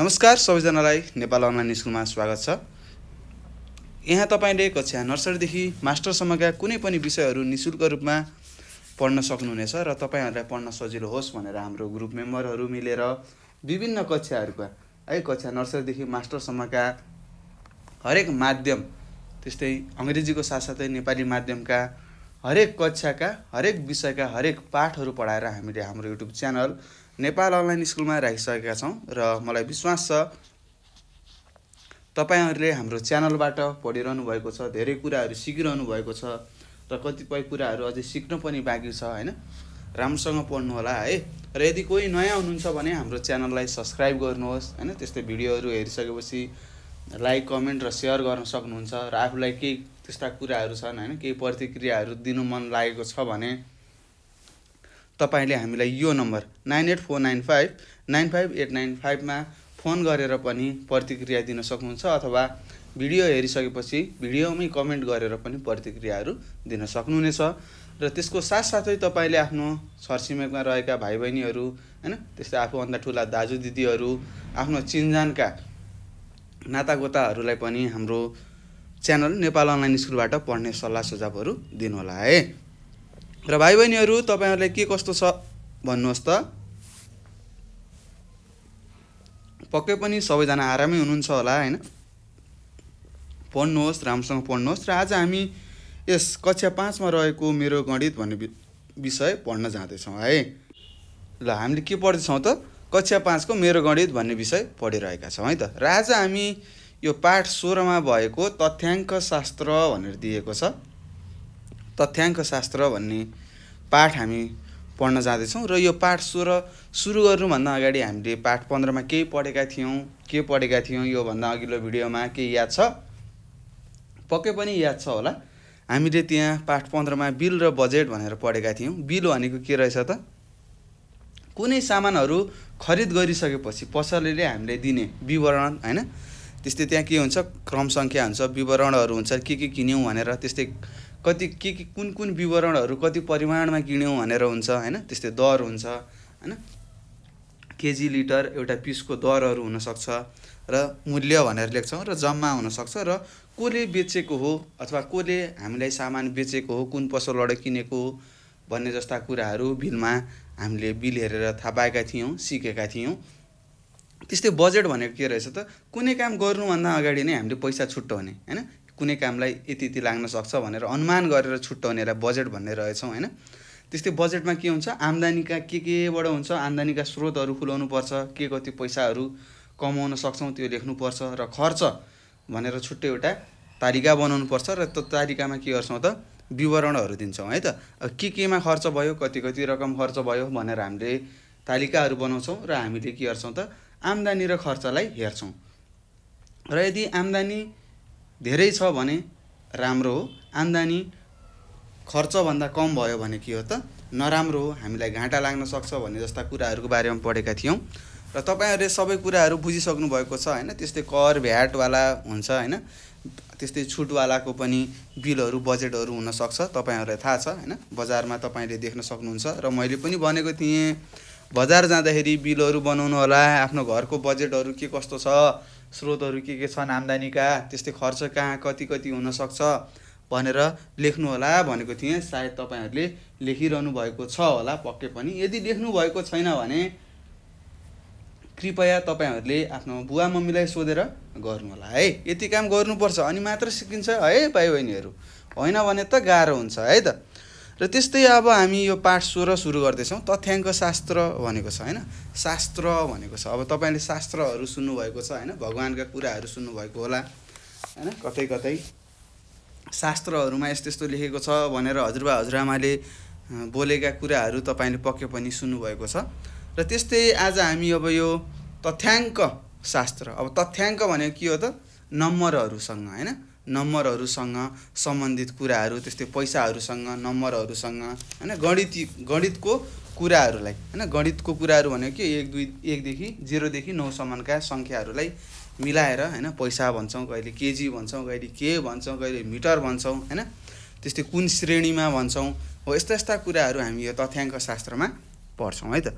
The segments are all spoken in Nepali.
नमस्कार सबैजनालाई नेपाल अनलाइन स्कुलमा स्वागत छ यहाँ तपाईँले कक्षा नर्सरीदेखि मास्टरसम्मका कुनै पनि विषयहरू नि शुल्क रूपमा पढ्न सक्नुहुनेछ र तपाईँहरूलाई पढ्न सजिलो होस् भनेर हाम्रो ग्रुप मेम्बरहरू मिलेर विभिन्न कक्षाहरूका है कक्षा नर्सरीदेखि मास्टरसम्मका हरेक माध्यम त्यस्तै अङ्ग्रेजीको साथसाथै नेपाली माध्यमका हरेक कक्षाका हरेक विषयका हरेक पाठहरू पढाएर हामीले हाम्रो युट्युब च्यानल नेपाल अनलाइन स्कुलमा राखिसकेका छौँ र मलाई विश्वास छ तपाईँहरूले हाम्रो च्यानलबाट पढिरहनु भएको छ धेरै कुराहरू सिकिरहनु भएको छ र कतिपय कुराहरू अझै सिक्न पनि बाँकी छ होइन राम्रोसँग होला है र यदि कोही नयाँ हुनुहुन्छ भने हाम्रो च्यानललाई सब्सक्राइब गर्नुहोस् होइन त्यस्तै भिडियोहरू हेरिसकेपछि लाइक कमेन्ट र सेयर गर्न सक्नुहुन्छ र आफूलाई केही त्यस्ता कुराहरू छन् होइन केही प्रतिक्रियाहरू दिनु मन लागेको छ भने तपाईँले हामीलाई यो number nine eight four nine five nine five eight nine फाइभमा फोन गरेर पनि प्रतिक्रिया दिन सक्नुहुन्छ अथवा भिडियो हेरिसकेपछि भिडियोमै कमेन्ट गरेर पनि प्रतिक्रियाहरू दिन सक्नुहुनेछ र त्यसको साथसाथै तपाईँले आफ्नो छरछिमेकमा रहेका भाइ बहिनीहरू होइन त्यस्तै आफूभन्दा ठुला दाजु दिदीहरू आफ्नो चिनजानका नातागोताहरूलाई पनि हाम्रो च्यानल नेपाल अनलाइन स्कुलबाट पढ्ने सल्लाह सुझावहरू दिनुहोला है र भाइ बहिनीहरू तपाईँहरूलाई के कस्तो छ भन्नुहोस् त पक्कै पनि सबैजना आरामै हुनुहुन्छ होला होइन पढ्नुहोस् राम्रोसँग पढ्नुहोस् र आज हामी यस कक्षा पाँचमा रहेको मेरो गणित भन्ने विषय पढ्न जाँदैछौँ है ल हामीले के पढ्दैछौँ त कक्षा पाँचको मेरो गणित भन्ने विषय पढिरहेका छौँ है त र आज हामी यो पाठ सोह्रमा भएको तथ्याङ्क शास्त्र भनेर दिएको छ तथ्याङ्क शास्त्र भन्ने पाठ हामी पढ्न जाँदैछौँ र यो पाठ सोह्र सुरु गर्नुभन्दा अगाडि हामीले पाठ पन्ध्रमा केही पढेका थियौँ के पढेका थियौँ योभन्दा अघिल्लो भिडियोमा केही याद छ पक्कै पनि याद छ होला हामीले त्यहाँ पाठ पन्ध्रमा बिल र बजेट भनेर पढेका थियौँ बिल भनेको के रहेछ त कुनै सामानहरू खरिद गरिसकेपछि पसलले हामीले दिने विवरण होइन त्यस्तै त्यहाँ के हुन्छ क्रम सङ्ख्या हुन्छ विवरणहरू हुन्छ के के किन्यौँ भनेर त्यस्तै कति के के कुन कुन विवरणहरू कति परिमाणमा किन्यौँ भनेर हुन्छ होइन त्यस्तै दर हुन्छ होइन केजी लिटर एउटा पिसको दरहरू हुनसक्छ र मूल्य भनेर लेख्छौँ र जम्मा हुनसक्छ र कसले बेचेको हो अथवा कसले हामीलाई सामान बेचेको हो कुन पसलबाट किनेको हो भन्ने जस्ता कुराहरू बिलमा हामीले बिल हेरेर थाहा पाएका थियौँ सिकेका थियौँ त्यस्तै बजेट भनेको के रहेछ त कुनै काम गर्नुभन्दा अगाडि नै हामीले पैसा छुट्याउने होइन कुनै कामलाई यति यति लाग्न सक्छ भनेर अनुमान गरेर छुट्याउनेलाई बजेट भन्ने रहेछौँ होइन त्यस्तै बजेटमा के हुन्छ आम्दानीका के केबाट हुन्छ आम्दानीका स्रोतहरू पर्छ के कति पैसाहरू कमाउन सक्छौँ त्यो लेख्नुपर्छ र खर्च भनेर छुट्टै एउटा तालिका बनाउनु पर्छ र त्यो तालिकामा के गर्छौँ त विवरणहरू दिन्छौँ है त के केमा खर्च भयो कति कति रकम खर्च भयो भनेर हामीले तालिकाहरू बनाउँछौँ र हामीले के गर्छौँ त आम्दानी र खर्चलाई हेर्छौँ र यदि आम्दानी धेरै छ भने राम्रो हो आम्दानी खर्चभन्दा कम भयो भने के हो त नराम्रो हो हामीलाई घाटा लाग्न सक्छ भन्ने जस्ता कुराहरूको बारेमा पढेका थियौँ र तपाईँहरूले सबै कुराहरू बुझिसक्नु भएको छ होइन त्यस्तै कर भ्याटवाला हुन्छ होइन त्यस्तै छुटवालाको पनि बिलहरू बजेटहरू हुनसक्छ तपाईँहरूलाई थाहा छ होइन बजारमा तपाईँले देख्न सक्नुहुन्छ र मैले पनि भनेको थिएँ बजार जाँदाखेरि बिलहरू बनाउनु होला आफ्नो घरको बजेटहरू के कस्तो छ स्रोतहरू के के छन् आम्दानीका त्यस्तै खर्च कहाँ कति कति हुनसक्छ भनेर लेख्नुहोला भनेको थिएँ सायद तपाईँहरूले लेखिरहनु भएको छ होला पक्कै पनि यदि लेख्नुभएको छैन भने कृपया तपाईँहरूले आफ्नो बुवा मम्मीलाई सोधेर गर्नुहोला है यति काम गर्नुपर्छ अनि मात्र सिकिन्छ है भाइ बहिनीहरू होइन भने त गाह्रो हुन्छ है त र त्यस्तै अब हामी यो पाठ सोह्र सुरु गर्दैछौँ तथ्याङ्क शास्त्र भनेको छ होइन शास्त्र भनेको छ अब तपाईँले शास्त्रहरू सुन्नुभएको छ होइन भगवान्का कुराहरू सुन्नुभएको होला होइन कतै कतै शास्त्रहरूमा यस्तो यस्तो लेखेको छ भनेर हजुरबा हजुरआमाले बोलेका कुराहरू तपाईँले पक्कै पनि सुन्नुभएको छ र त्यस्तै आज हामी अब यो तथ्याङ्क शास्त्र अब तथ्याङ्क भनेको के हो त नम्बरहरूसँग होइन नम्बरहरूसँग सम्बन्धित कुराहरू त्यस्तै पैसाहरूसँग नम्बरहरूसँग होइन गणित गणितको कुराहरूलाई होइन गणितको कुराहरू भनेको के एक दुई एकदेखि जिरोदेखि नौसम्मका सङ्ख्याहरूलाई मिलाएर होइन पैसा भन्छौँ कहिले केजी भन्छौँ कहिले के भन्छौँ कहिले मिटर भन्छौँ होइन त्यस्तै कुन श्रेणीमा भन्छौँ हो यस्ता यस्ता कुराहरू हामी यो तथ्याङ्क शास्त्रमा पढ्छौँ है त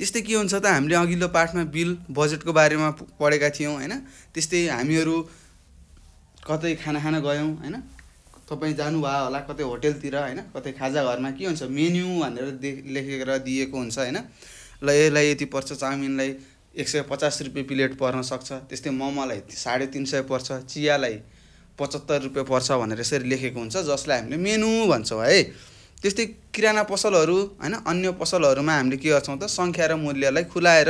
त्यस्तै के हुन्छ त हामीले अघिल्लो पाठमा बिल बजेटको बारेमा पढेका थियौँ होइन त्यस्तै हामीहरू कतै खाना खान गयौँ होइन तपाईँ जानुभयो होला कतै होटेलतिर होइन कतै खाजा घरमा के हुन्छ मेन्यु भनेर दे लेखेर दिएको हुन्छ होइन ल यसलाई यति पर्छ चाउमिनलाई एक सय पचास रुपियाँ प्लेट पर्न सक्छ त्यस्तै मोमोलाई साढे तिन सय पर्छ चियालाई पचहत्तर रुपियाँ पर्छ भनेर यसरी लेखेको हुन्छ जसलाई हामीले मेनु भन्छौँ है त्यस्तै किराना पसलहरू होइन अन्य पसलहरूमा हामीले के गर्छौँ त सङ्ख्या र मूल्यलाई खुलाएर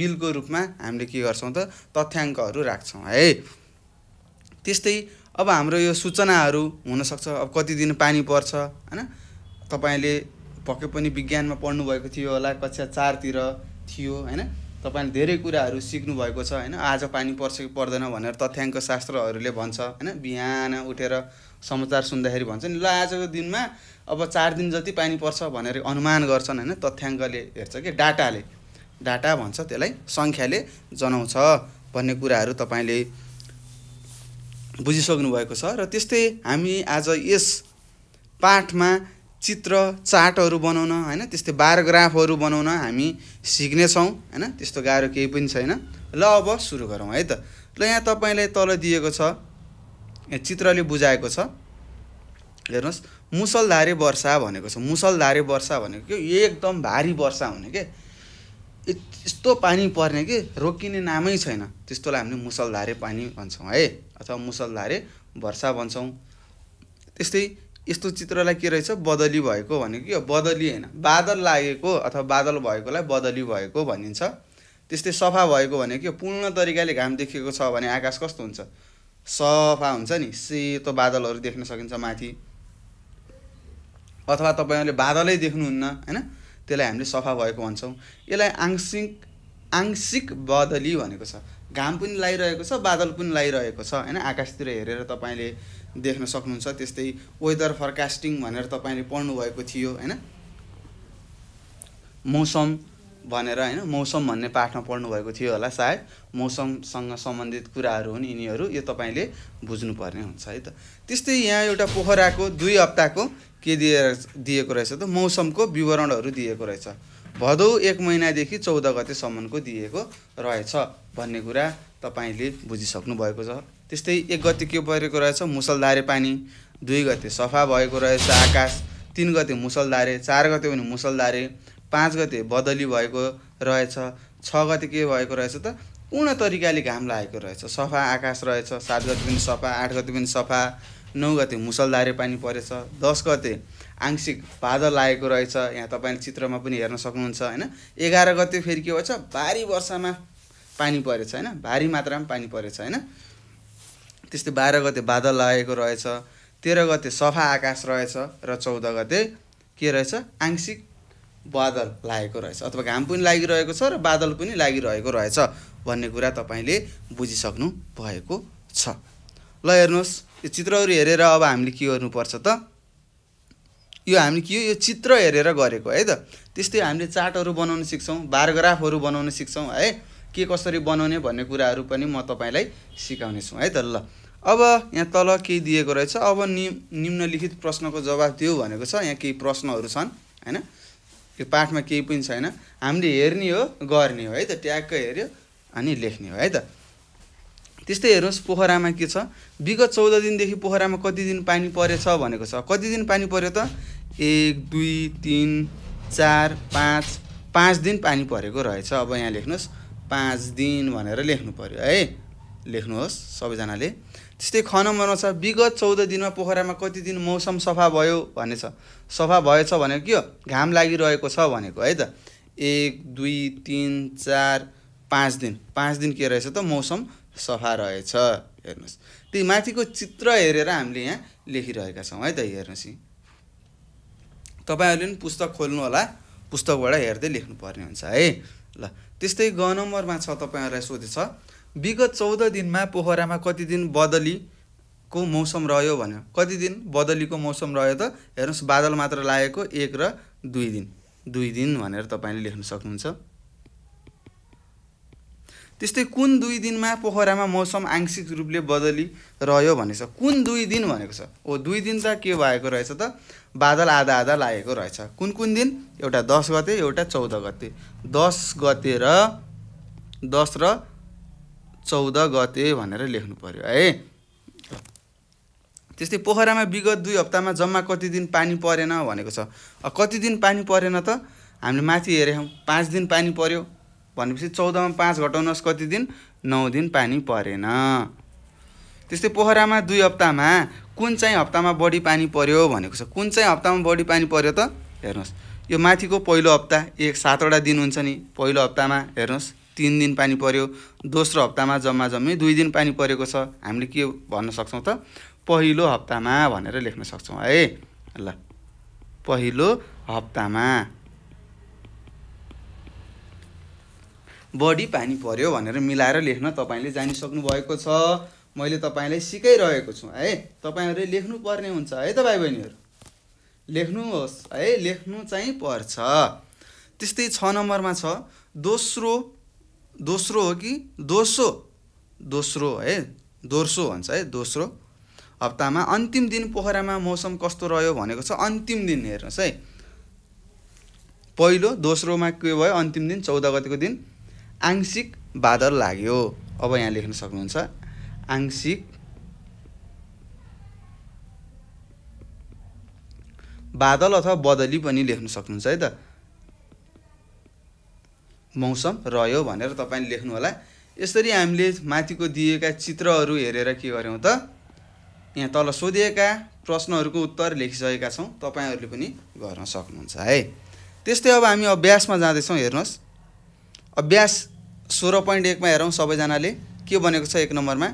बिलको रूपमा हामीले के गर्छौँ त तथ्याङ्कहरू राख्छौँ है त्यस्तै अब हाम्रो यो सूचनाहरू हुनसक्छ अब कति दिन पानी पर्छ होइन तपाईँले पक्कै पनि विज्ञानमा पढ्नुभएको थियो होला कक्षा चारतिर थियो होइन तपाईँले धेरै कुराहरू सिक्नुभएको छ होइन आज पानी पर्छ कि पर्दैन भनेर तथ्याङ्क शास्त्रहरूले भन्छ होइन बिहान उठेर समाचार सुन्दाखेरि भन्छ नि ल आजको दिनमा अब चार दिन जति पानी पर्छ भनेर अनुमान गर्छन् होइन तथ्याङ्कले हेर्छ कि डाटाले डाटा भन्छ त्यसलाई सङ्ख्याले जनाउँछ भन्ने कुराहरू तपाईँले बुझिसक्नु भएको छ र त्यस्तै हामी आज यस पाठमा चित्र चार्टहरू बनाउन होइन त्यस्तै बायोग्राफहरू बनाउन हामी सिक्नेछौँ होइन त्यस्तो गाह्रो केही पनि छैन ल अब सुरु गरौँ है त ल यहाँ तपाईँलाई तल दिएको छ चित्रले बुझाएको छ हेर्नुहोस् मुसलधारे वर्षा भनेको छ मुसलधारे वर्षा भनेको के एकदम भारी वर्षा हुने के यस्तो पानी पर्ने कि रोकिने नामै छैन त्यस्तोलाई हामीले मुसलधारे पानी भन्छौँ है अथवा मुसलधारे वर्षा भन्छौँ त्यस्तै यस्तो चित्रलाई के रहेछ बदली भएको भनेको के बदली होइन बादल लागेको अथवा बादल भएकोलाई बदली भएको भनिन्छ त्यस्तै सफा भएको भनेको के पूर्ण तरिकाले घाम देखिएको छ भने आकाश कस्तो हुन्छ सफा हुन्छ नि सेतो बादलहरू देख्न सकिन्छ माथि अथवा तपाईँहरूले बादलै देख्नुहुन्न होइन त्यसलाई हामीले सफा भएको भन्छौँ यसलाई आंशिक आंशिक बदली भनेको छ घाम पनि लागिरहेको छ बादल पनि लागिरहेको छ होइन आकाशतिर हेरेर तपाईँले देख्न सक्नुहुन्छ त्यस्तै वेदर फरकास्टिङ भनेर तपाईँले पढ्नुभएको थियो होइन मौसम भनेर होइन मौसम भन्ने पाठमा पढ्नुभएको थियो होला सायद मौसमसँग सम्बन्धित कुराहरू हुन् यिनीहरू यो तपाईँले बुझ्नुपर्ने हुन्छ है त त्यस्तै यहाँ एउटा पोखराको दुई हप्ताको के दिएर दिएको रहेछ त मौसमको विवरणहरू दिएको रहेछ भदौ एक महिनादेखि चौध गतेसम्मको दिएको रहेछ भन्ने कुरा तपाईँले बुझिसक्नु भएको छ त्यस्तै एक गते के परेको रहेछ मुसलधारे पानी दुई गते सफा भएको रहेछ आकाश तिन गते मुसलधारे चार गते पनि मुसलधारे पाँच गते बदली भएको रहेछ छ गते के भएको रहेछ त पूर्ण तरिकाले घाम लागेको रहेछ सफा आकाश रहेछ सात गते पनि सफा आठ गते पनि सफा नौ गते मुसलधारे पानी परेछ दस गते आंशिक बादल लागेको रहेछ यहाँ तपाईँले चित्रमा पनि हेर्न सक्नुहुन्छ होइन एघार गते फेरि के भएछ भारी वर्षामा पानी परेछ होइन भारी मात्रामा पानी परेछ होइन त्यस्तै बाह्र गते बादल लागेको रहेछ तेह्र गते सफा आकाश रहेछ र चौध गते के रहेछ आंशिक बादल लागेको रहेछ अथवा घाम पनि लागिरहेको छ र बादल पनि लागिरहेको रहेछ भन्ने कुरा तपाईँले बुझिसक्नु भएको छ ल हेर्नुहोस् यो चित्रहरू हेरेर अब हामीले के गर्नुपर्छ त यो हामीले के यो चित्र हेरेर गरेको है त त्यस्तै हामीले चार्टहरू बनाउन सिक्छौँ बारग्राफहरू बनाउन सिक्छौँ है के कसरी बनाउने भन्ने कुराहरू पनि म तपाईँलाई सिकाउनेछु है त ल अब यहाँ तल केही दिएको रहेछ अब नि निम्नलिखित प्रश्नको जवाब दियो भनेको छ यहाँ केही प्रश्नहरू छन् होइन यो पाठमा केही पनि छैन हामीले हेर्ने हो गर्ने हो है त ट्याक्क हेऱ्यो अनि लेख्ने हो है त त्यस्तै हेर्नुहोस् पोखरामा के छ विगत चौध दिनदेखि पोखरामा कति दिन पानी परेछ भनेको छ कति दिन पानी पऱ्यो त एक दुई तिन चार पाँच पाँच दिन पानी परेको रहेछ अब यहाँ लेख्नुहोस् पाँच दिन भनेर लेख्नु पऱ्यो है लेख्नुहोस् सबैजनाले त्यस्तै ख नम्बरमा छ विगत चौध दिनमा पोखरामा कति दिन मौसम सफा भयो भन्ने छ सफा भएछ भनेको के हो घाम लागिरहेको छ भनेको है त एक दुई तिन चार पाँच दिन पाँच दिन के रहेछ त मौसम सफा रहेछ हेर्नुहोस् त्यही माथिको चित्र हेरेर हामीले यहाँ लेखिरहेका छौँ है त हेर्नुहोस् यी तपाईँहरूले पनि पुस्तक खोल्नु होला पुस्तकबाट हेर्दै लेख्नुपर्ने हुन्छ है ल त्यस्तै ग नम्बरमा छ तपाईँहरूलाई सोधेछ विगत चौध दिनमा पोखरामा कति दिन बदलीको मौसम रह्यो भन्यो कति दिन बदलीको मौसम रह्यो त हेर्नुहोस् बादल मात्र लागेको एक र दुई दिन दुई दिन भनेर तपाईँले लेख्न सक्नुहुन्छ त्यस्तै कुन दुई दिनमा पोखरामा मौसम आंशिक रूपले बदली रह्यो छ कुन दुई दिन भनेको छ ओ दुई दिन त के भएको रहेछ त बादल आधा आधा लागेको रहेछ कुन कुन दिन एउटा दस गते एउटा चौध गते दस गते र दस र चौध गते भनेर लेख्नु पऱ्यो है त्यस्तै पोखरामा विगत दुई हप्तामा जम्मा कति दिन पानी परेन भनेको छ कति दिन पानी परेन त हामीले माथि हेऱ्यौँ पाँच दिन पानी पऱ्यो भनेपछि चौधमा पाँच घटाउनुहोस् कति दिन नौ दिन पानी परेन त्यस्तै पोखरामा दुई हप्तामा कुन चाहिँ हप्तामा बढी पानी पर्यो भनेको छ कुन चाहिँ हप्तामा बढी पानी पर्यो त हेर्नुहोस् यो माथिको पहिलो हप्ता एक सातवटा दिन हुन्छ नि पहिलो हप्तामा हेर्नुहोस् तिन दिन पानी पर्यो दोस्रो हप्तामा जम्मा जम्मी दुई दिन पानी परेको छ हामीले के भन्न सक्छौँ त पहिलो हप्तामा भनेर लेख्न सक्छौँ है ल पहिलो हप्तामा बढी पानी पर्यो भनेर मिलाएर लेख्न तपाईँले जानिसक्नु भएको छ मैले तपाईँलाई सिकाइरहेको छु है तपाईँहरूले लेख्नुपर्ने हुन्छ है त भाइ बहिनीहरू लेख्नुहोस् है लेख्नु चाहिँ पर्छ त्यस्तै छ नम्बरमा छ दोस्रो दोस्रो हो कि दोस्रो दोस्रो है दोस्रो भन्छ है दोस्रो हप्तामा अन्तिम दिन पोखरामा मौसम कस्तो रह्यो भनेको छ अन्तिम दिन हेर्नुहोस् है पहिलो दोस्रोमा के भयो अन्तिम दिन चौध गतिको दिन आंशिक बादल लाग्यो अब यहाँ लेख्न सक्नुहुन्छ आंशिक बादल अथवा बदली पनि लेख्न सक्नुहुन्छ है त मौसम रह्यो भनेर तपाईँले लेख्नु होला यसरी हामीले माथिको दिएका चित्रहरू हेरेर के गऱ्यौँ त यहाँ तल सोधिएका प्रश्नहरूको उत्तर लेखिसकेका छौँ तपाईँहरूले पनि गर्न सक्नुहुन्छ है त्यस्तै अब हामी अभ्यासमा जाँदैछौँ हेर्नुहोस् अभ्यास सोह्र पोइन्ट एकमा हेरौँ सबैजनाले के बनेको छ एक नम्बरमा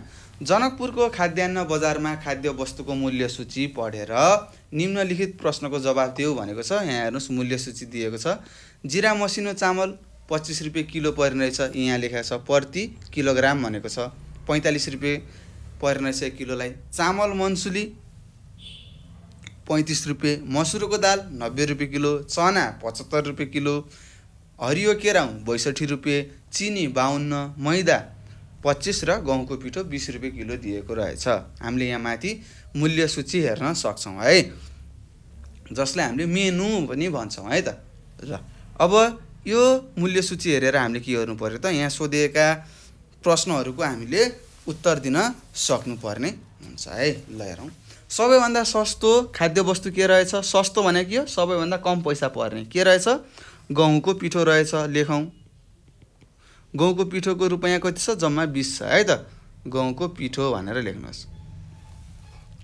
जनकपुरको खाद्यान्न बजारमा खाद्य वस्तुको मूल्य सूची पढेर निम्नलिखित प्रश्नको जवाब दियो भनेको छ यहाँ हेर्नुहोस् मूल्य सूची दिएको छ जिरा मसिनो चामल पच्चिस रुपियाँ किलो पर्ने रहेछ यहाँ लेखेको छ प्रति किलोग्राम भनेको छ पैँतालिस रुपियाँ पर्ने रहेछ किलोलाई चामल मन्सुली पैँतिस रुपियाँ मसुरको दाल नब्बे रुपियाँ किलो चना पचहत्तर रुपियाँ किलो हरियो केराउ बैसठी रुपियाँ चिनी बाहन्न मैदा पच्चिस र गहुँको पिठो बिस रुपियाँ किलो दिएको रहेछ हामीले यहाँ माथि मूल्य सूची हेर्न सक्छौँ है जसलाई हामीले मेनु पनि भन्छौँ है त र अब यो मूल्य सूची हेरेर हामीले के गर्नु पऱ्यो त यहाँ सोधिएका प्रश्नहरूको हामीले उत्तर दिन सक्नुपर्ने हुन्छ है ल हेरौँ सबैभन्दा सस्तो खाद्य वस्तु के रहेछ सस्तो भनेको के हो सबैभन्दा कम पैसा पर्ने के रहेछ गहुँको पिठो रहेछ लेखौँ गहुँको पिठोको रुपियाँ कति छ जम्मा बिस छ है त गहुँको पिठो भनेर लेख्नुहोस्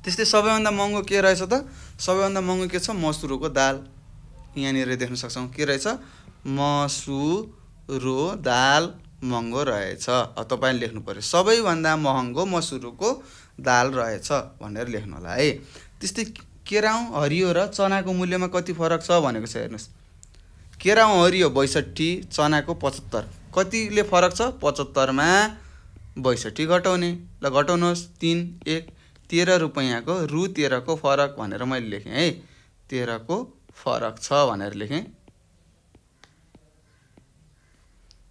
त्यस्तै सबैभन्दा महँगो के रहेछ त सबैभन्दा महँगो के छ मसुरोको दाल यहाँनिर देख्न सक्छौँ के रहेछ मसुरो दाल महँगो रहेछ तपाईँले लेख्नु पऱ्यो सबैभन्दा महँगो मसुरोको दाल रहेछ भनेर लेख्नु होला है त्यस्तै केराउँ हरियो र चनाको मूल्यमा कति फरक छ भनेको छ हेर्नुहोस् केराउँ हरियो बैसठी चनाको पचहत्तर कतिले फरक छ पचहत्तरमा बैसठी घटाउने ल घटाउनुहोस् तिन एक तेह्र रुपियाँको रु तेह्रको फरक भनेर मैले लेखेँ है तेह्रको फरक छ भनेर लेखेँ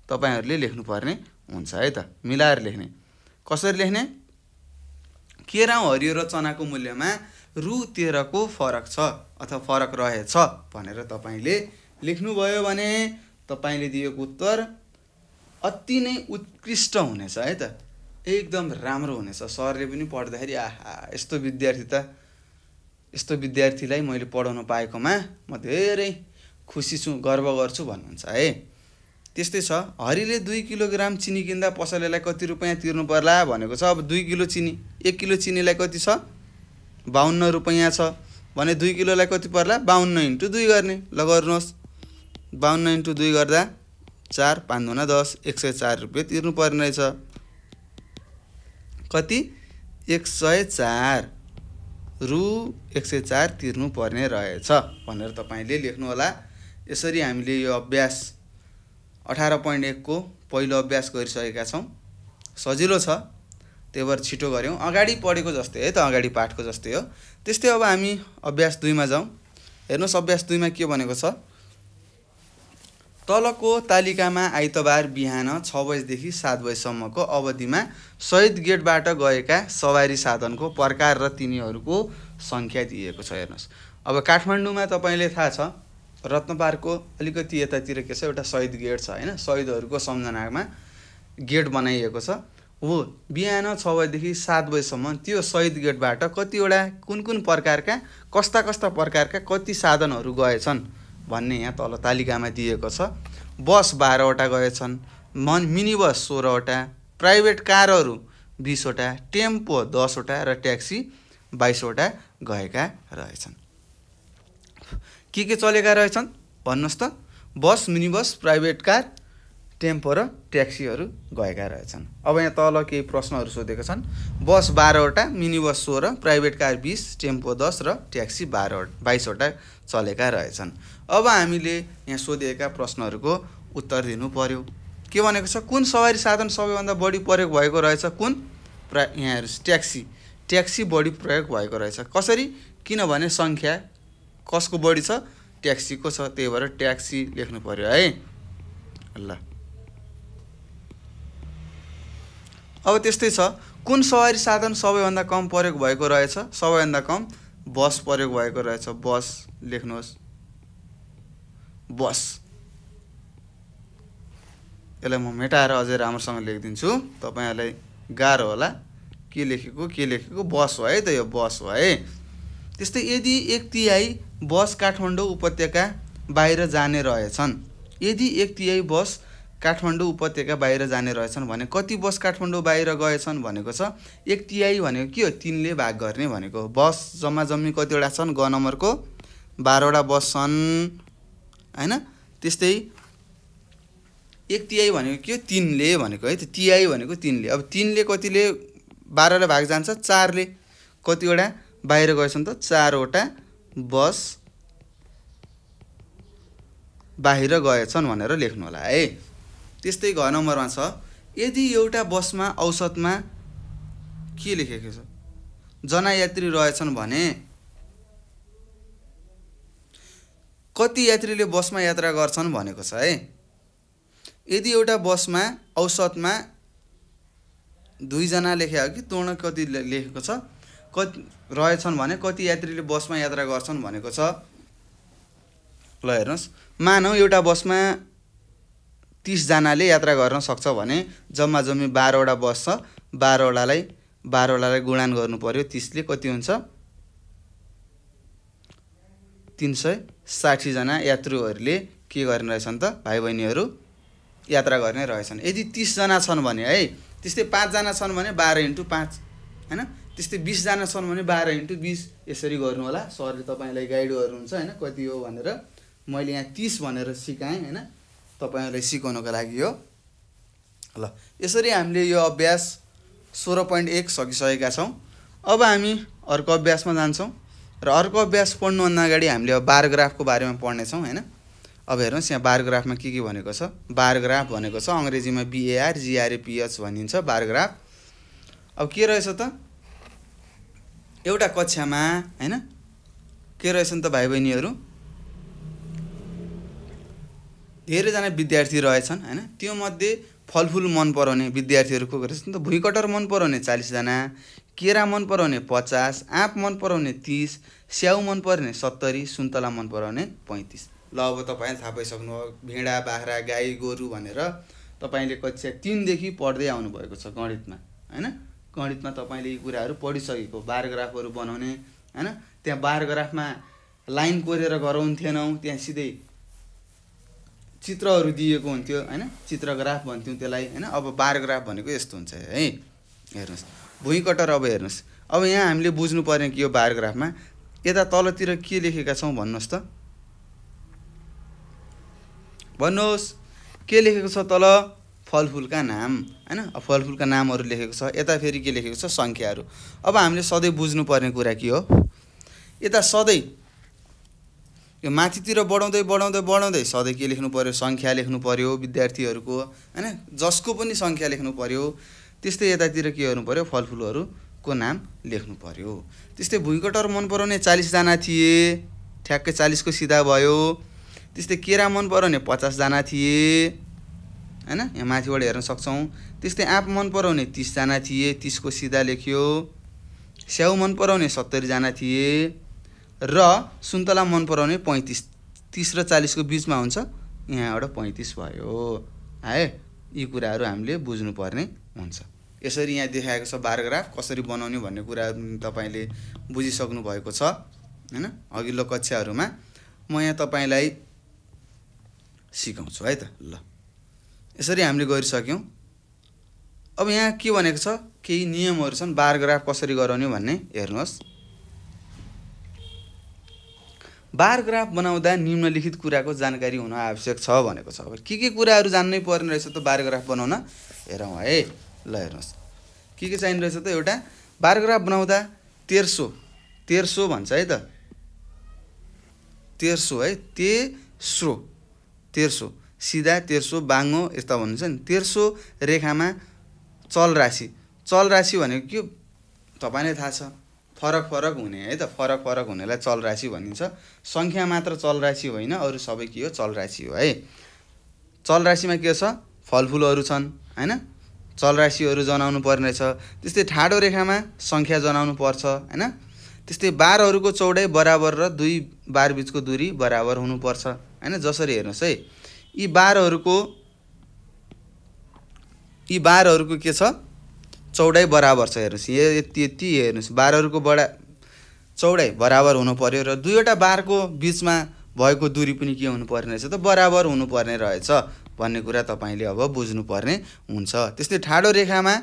तपाईँहरूले लेख्नुपर्ने हुन्छ है त मिलाएर लेख्ने कसरी लेख्ने केराउँ हरियो र चनाको मूल्यमा रु तेह्रको फरक छ अथवा फरक रहेछ भनेर तपाईँले लेख्नुभयो भने तपाईँले दिएको उत्तर अति नै उत्कृष्ट हुनेछ है त एकदम राम्रो हुनेछ सरले पनि पढ्दाखेरि आहा यस्तो विद्यार्थी त यस्तो विद्यार्थीलाई मैले पढाउनु पाएकोमा म धेरै खुसी छु गर्व गर्छु भन्नुहुन्छ है त्यस्तै छ हरिले दुई किलोग्राम चिनी किन्दा पसलेलाई कति रुपियाँ तिर्नु पर्ला भनेको छ अब दुई किलो चिनी एक किलो चिनीलाई कति छ बाहन्न रुपियाँ छ भने दुई किलोलाई कति पर्ला बाहन्न इन्टु दुई गर्ने ल गर्नुहोस् बाहन्न इन्टु दुई गर्दा चार पाँच दुना दस एक सय चार रुपियाँ तिर्नु पर्ने रहेछ कति एक सय चार रु एक सय चार तिर्नु पर्ने रहेछ भनेर तपाईँले लेख्नुहोला यसरी हामीले यो अभ्यास अठार पोइन्ट एकको पहिलो अभ्यास गरिसकेका छौँ सजिलो छ त्यही भएर छिटो गऱ्यौँ अगाडि पढेको जस्तै है त अगाडि पाठको जस्तै हो त्यस्तै अब हामी अभ्यास दुईमा जाउँ हेर्नुहोस् अभ्यास दुईमा के भनेको छ तलको तालिकामा आइतबार बिहान छ बजीदेखि सात बजीसम्मको अवधिमा सहिद गेटबाट गएका सवारी साधनको प्रकार र तिनीहरूको सङ्ख्या दिएको छ हेर्नुहोस् अब काठमाडौँमा तपाईँले थाहा छ रत्न अलिकति यतातिर के छ एउटा सहिद गेट छ होइन सहिदहरूको सम्झनामा गेट बनाइएको छ हो बिहान छ बजीदेखि सात बजीसम्म त्यो सहिद गेटबाट कतिवटा कुन कुन प्रकारका कस्ता कस्ता प्रकारका कति साधनहरू गएछन् भन्ने यहाँ तल तालिकामा दिएको छ बस बाह्रवटा गएछन् मन मिनी बस सोह्रवटा प्राइभेट कारहरू बिसवटा टेम्पो दसवटा र ट्याक्सी बाइसवटा गएका रहेछन् के के चलेका रहेछन् भन्नुहोस् त bus mini bus private car tempo र ट्याक्सीहरू गएका रहेछन् अब यहाँ तल केही प्रश्नहरू सोधेका छन् बस बाह्रवटा मिनी बस सोह्र प्राइभेट कार बिस टेम्पो दस र ट्याक्सी बाह्र बाइसवटा चलेका रहेछन् अब हामीले यहाँ सोधिएका प्रश्नहरूको उत्तर दिनु पर्यो के भनेको छ कुन सवारी साधन सबैभन्दा बढी प्रयोग भएको रहेछ कुन प्रा यहाँहरू ट्याक्सी ट्याक्सी बढी प्रयोग भएको रहेछ कसरी किनभने सङ्ख्या कसको बढी छ ट्याक्सीको छ त्यही भएर ट्याक्सी लेख्नु पऱ्यो है ल अब त्यस्तै छ कुन सवारी साधन सबैभन्दा कम प्रयोग भएको रहेछ सबैभन्दा कम बस प्रयोग भएको रहेछ बस लेख्नुहोस् बस यसलाई म मेटाएर अझै राम्रोसँग लेखिदिन्छु तपाईँहरूलाई गाह्रो होला के लेखेको के लेखेको बस हो है त यो बस हो है त्यस्तै यदि एक तिहाई बस काठमाडौँ उपत्यका बाहिर जाने रहेछन् यदि एक तिहाई बस काठमाडौँ उपत्यका बाहिर जाने रहेछन् भने कति बस काठमाडौँ बाहिर गएछन् भनेको छ एक तिहाई भनेको के हो तिनले भाग गर्ने भनेको बस जम्मा जम्मी कतिवटा छन् ग नम्बरको बाह्रवटा बस छन् होइन त्यस्तै एक तिहाई भनेको के हो तिनले भनेको है त तिहाई भनेको तिनले अब तिनले कतिले बाह्रले भाग जान्छ चारले कतिवटा बाहिर गएछन् त चारवटा बस बाहिर गएछन् भनेर लेख्नु होला है त्यस्तै घ नम्बरमा छ यदि एउटा बसमा औसतमा के लेखेको छ यात्री रहेछन् भने कति यात्रीले बसमा यात्रा गर्छन् भनेको छ है यदि एउटा बसमा औसतमा दुईजना हो कि तोर्ण कति लेखेको छ कति रहेछन् भने कति यात्रीले बसमा यात्रा गर्छन् भनेको छ ल हेर्नुहोस् मानौ एउटा बसमा तिसजनाले यात्रा गर्न सक्छ भने जम्मा जम्मी बाह्रवटा बस छ बाह्रवटालाई बाह्रवटालाई गुणान गर्नु पऱ्यो तिसले कति हुन्छ तिन सय साठीजना यात्रुहरूले के गर्ने रहेछन् त भाइ बहिनीहरू यात्रा गर्ने रहेछन् यदि तिसजना छन् भने है त्यस्तै पाँचजना छन् भने बाह्र इन्टु पाँच होइन त्यस्तै बिसजना छन् भने बाह्र इन्टु बिस यसरी गर्नु होला सरले तपाईँलाई गाइड गर्नुहुन्छ होइन कति हो भनेर मैले यहाँ तिस भनेर सिकाएँ होइन तपाईँहरूलाई सिकाउनको लागि हो ल यसरी हामीले यो अभ्यास सोह्र पोइन्ट एक सकिसकेका छौँ अब हामी अर्को अभ्यासमा जान्छौँ र अर्को अभ्यास पढ्नुभन्दा अगाडि हामीले अब बायोग्राफको बारेमा पढ्नेछौँ होइन अब हेर्नुहोस् यहाँ बायोग्राफमा के के भनेको छ बायोग्राफ भनेको छ अङ्ग्रेजीमा बिएआर जिआरएपिएच भनिन्छ बायोग्राफ अब के रहेछ त एउटा कक्षामा होइन के रहेछन् त भाइ बहिनीहरू धेरैजना विद्यार्थी रहेछन् होइन मध्ये फलफुल मन पराउने विद्यार्थीहरू को रहेछन् त भुइँ कटर मन पराउने चालिसजना केरा मन पराउने पचास आँप मन पराउने तिस स्याउ मन पराउने सत्तरी सुन्तला मन पराउने पैँतिस ल अब तपाईँ थाहा पाइसक्नुभयो भेडा बाख्रा गाई गोरु भनेर तपाईँले कक्षा तिनदेखि पढ्दै आउनुभएको छ गणितमा होइन गणितमा तपाईँले यी कुराहरू पढिसकेको बारग्राफहरू बनाउने होइन त्यहाँ बारग्राफमा लाइन कोरेर गराउँथेनौँ त्यहाँ सिधै चित्रहरू दिएको हुन्थ्यो होइन चित्रग्राफ भन्थ्यौँ त्यसलाई होइन अब बारग्राफ भनेको यस्तो हुन्छ है हेर्नुहोस् कटर अब हेर्नुहोस् अब यहाँ हामीले बुझ्नु पर्ने कि यो बारग्राफमा यता तलतिर के लेखेका छौँ भन्नुहोस् त भन्नुहोस् के लेखेको छ तल फलफुलका नाम होइन फलफुलका नामहरू लेखेको छ यता फेरि के लेखेको छ सङ्ख्याहरू अब हामीले सधैँ बुझ्नुपर्ने कुरा के हो यता सधैँ यो माथितिर बढाउँदै बढाउँदै बढाउँदै सधैँ के लेख्नु पऱ्यो सङ्ख्या लेख्नु पऱ्यो विद्यार्थीहरूको होइन जसको पनि सङ्ख्या लेख्नु पऱ्यो त्यस्तै यतातिर के गर्नु पऱ्यो फलफुलहरूको नाम लेख्नु पऱ्यो त्यस्तै भुइँकटर मन पराउने चालिसजना थिए ठ्याक्कै चालिसको सिधा भयो त्यस्तै केरा मन पराउने पचासजना थिए होइन यहाँ माथिबाट हेर्न सक्छौँ त्यस्तै आँप मन पराउने तिसजना थिए तिसको सिधा लेख्यो स्याउ मन पराउने सत्तरीजना थिए र सुन्तला मन पराउने पैँतिस तिस र चालिसको बिचमा हुन्छ यहाँबाट पैँतिस भयो है यी कुराहरू हामीले बुझ्नुपर्ने हुन्छ यसरी यहाँ देखाएको छ बारग्राफ कसरी बनाउने भन्ने कुरा तपाईँले बुझिसक्नु भएको छ होइन अघिल्लो कक्षाहरूमा म यहाँ तपाईँलाई सिकाउँछु है त ल यसरी हामीले गरिसक्यौँ अब यहाँ के भनेको छ केही नियमहरू छन् बारग्राफ कसरी गराउने भन्ने हेर्नुहोस् बार बनाउँदा निम्नलिखित कुराको जानकारी हुन आवश्यक छ भनेको छ अब के के कुराहरू जान्नै पर्ने रहेछ त बायोग्राफ बनाउन हेरौँ है ल हेर्नुहोस् के के चाहिने रहेछ त एउटा बायोग्राफ बनाउँदा तेर्सो तेर्सो भन्छ है त तेर्सो है तेस्रो तेर्सो सिधा तेर्सो बाङ्गो यस्ता भन्नुहुन्छ नि तेर्सो रेखामा चल राशि चल राशि भनेको के तपाईँलाई थाहा छ फरक फरक हुने है त फरक फरक हुनेलाई चलराशि भनिन्छ सङ्ख्या मात्र चलराशि होइन अरू सबै के हो चलराशि हो है चलराशिमा के छ फलफुलहरू छन् होइन चलराशिहरू जनाउनु पर्ने छ त्यस्तै ठाडो रेखामा सङ्ख्या जनाउनु पर्छ होइन त्यस्तै बारहरूको चौडाइ बराबर र दुई बार बिचको दुरी बराबर हुनुपर्छ होइन जसरी हेर्नुहोस् है यी बारहरूको यी बारहरूको के छ चौडाइ बराबर छ हेर्नुहोस् यो यति यति हेर्नुहोस् बारहरूको बडा चौडाइ बराबर हुनु पऱ्यो र दुईवटा बारको बिचमा भएको दुरी पनि के हुनुपर्ने रहेछ त बराबर हुनुपर्ने रहेछ भन्ने कुरा तपाईँले अब बुझ्नुपर्ने हुन्छ त्यस्तै ठाडो रेखामा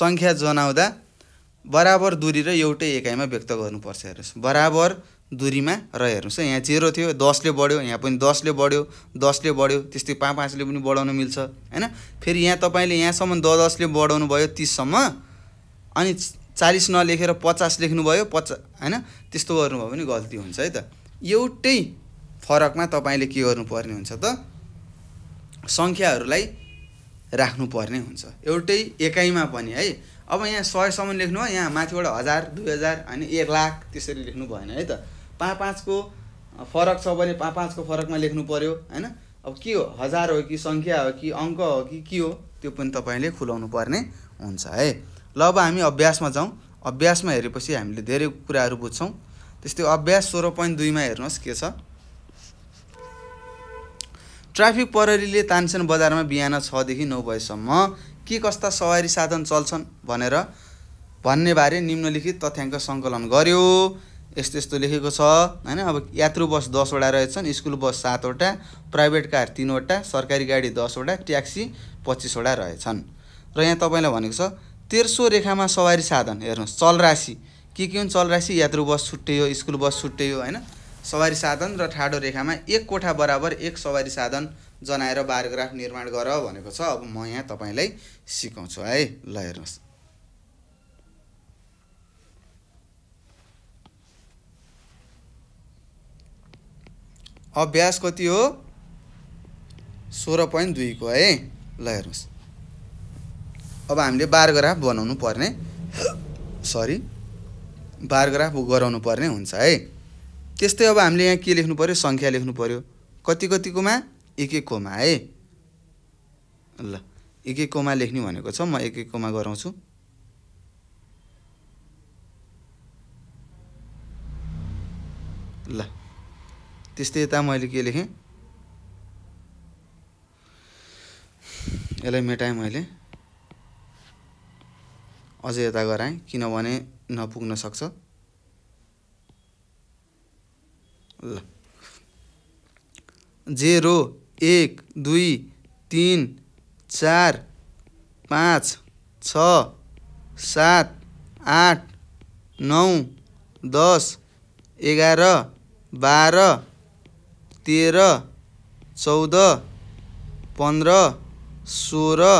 सङ्ख्या जनाउँदा बराबर दुरी र एउटै एकाइमा व्यक्त गर्नुपर्छ हेर्नुहोस् बराबर दुरीमा रह्यो हेर्नुहोस् है यहाँ जेरो थियो दसले बढ्यो यहाँ पनि दसले बढ्यो दसले बढ्यो त्यस्तै पाँच पाँचले पनि बढाउनु मिल्छ होइन फेरि यहाँ तपाईँले यहाँसम्म द दसले बढाउनु भयो तिससम्म अनि चालिस नलेखेर पचास लेख्नुभयो पचा होइन त्यस्तो गर्नुभयो भने गल्ती हुन्छ है त एउटै फरकमा तपाईँले के गर्नुपर्ने हुन्छ त सङ्ख्याहरूलाई राख्नुपर्ने हुन्छ एउटै एकाइमा पनि है अब यहाँ सयसम्म लेख्नु यहाँ माथिबाट हजार दुई हजार होइन एक लाख त्यसरी लेख्नु भएन है त पाँ पाँचको फरक छ भने पाँ पाँचको फरकमा लेख्नु पऱ्यो होइन अब के हो हजार हो कि सङ्ख्या हो कि अङ्क हो कि के हो त्यो पनि तपाईँले खुलाउनु पर्ने हुन्छ है ल अब हामी अभ्यासमा जाउँ अभ्यासमा हेरेपछि हामीले धेरै कुराहरू बुझ्छौँ त्यस्तै अभ्यास सोह्र पोइन्ट दुईमा हेर्नुहोस् के छ ट्राफिक प्रहरीले तानसेन बजारमा बिहान छदेखि नौ बजीसम्म के कस्ता सवारी साधन चल्छन् भनेर भन्नेबारे निम्नलिखित तथ्याङ्क सङ्कलन गर्यो यस्तो यस्तो लेखेको छ होइन अब यात्रु बस दसवटा रहेछन् स्कुल बस सातवटा प्राइभेट कार तिनवटा सरकारी गाडी दसवटा ट्याक्सी पच्चिसवटा रहेछन् र यहाँ तपाईँलाई भनेको छ तेर्सो रेखामा सवारी साधन हेर्नुहोस् चलराशि के के हुन् चलराशि यात्रु बस छुट्टियो स्कुल बस छुट्टियो होइन सवारी साधन र ठाडो रेखामा एक कोठा बराबर एक सवारी साधन जनाएर बायोग्राफ निर्माण गर भनेको छ अब म यहाँ तपाईँलाई सिकाउँछु है ल हेर्नुहोस् अभ्यास कति हो सोह्र पोइन्ट दुईको है ल हेर्नुहोस् अब हामीले बारग्राफ बनाउनु पर्ने सरी बारग्राफ गराउनु पर्ने हुन्छ है त्यस्तै अब हामीले यहाँ के लेख्नु पऱ्यो सङ्ख्या लेख्नु पऱ्यो कति कतिकोमा एक एककोमा है ल एक एककोमा लेख्ने भनेको छ म एक एककोमा गराउँछु ल त्यस्तै यता मैले के लेखेँ यसलाई मेटाएँ मैले अझै यता गराएँ किनभने नपुग्न सक्छ ल जेरो एक दुई तिन चार पाँच छ सात आठ नौ दस एघार बाह्र तेह्र चौध पन्ध्र सोह्र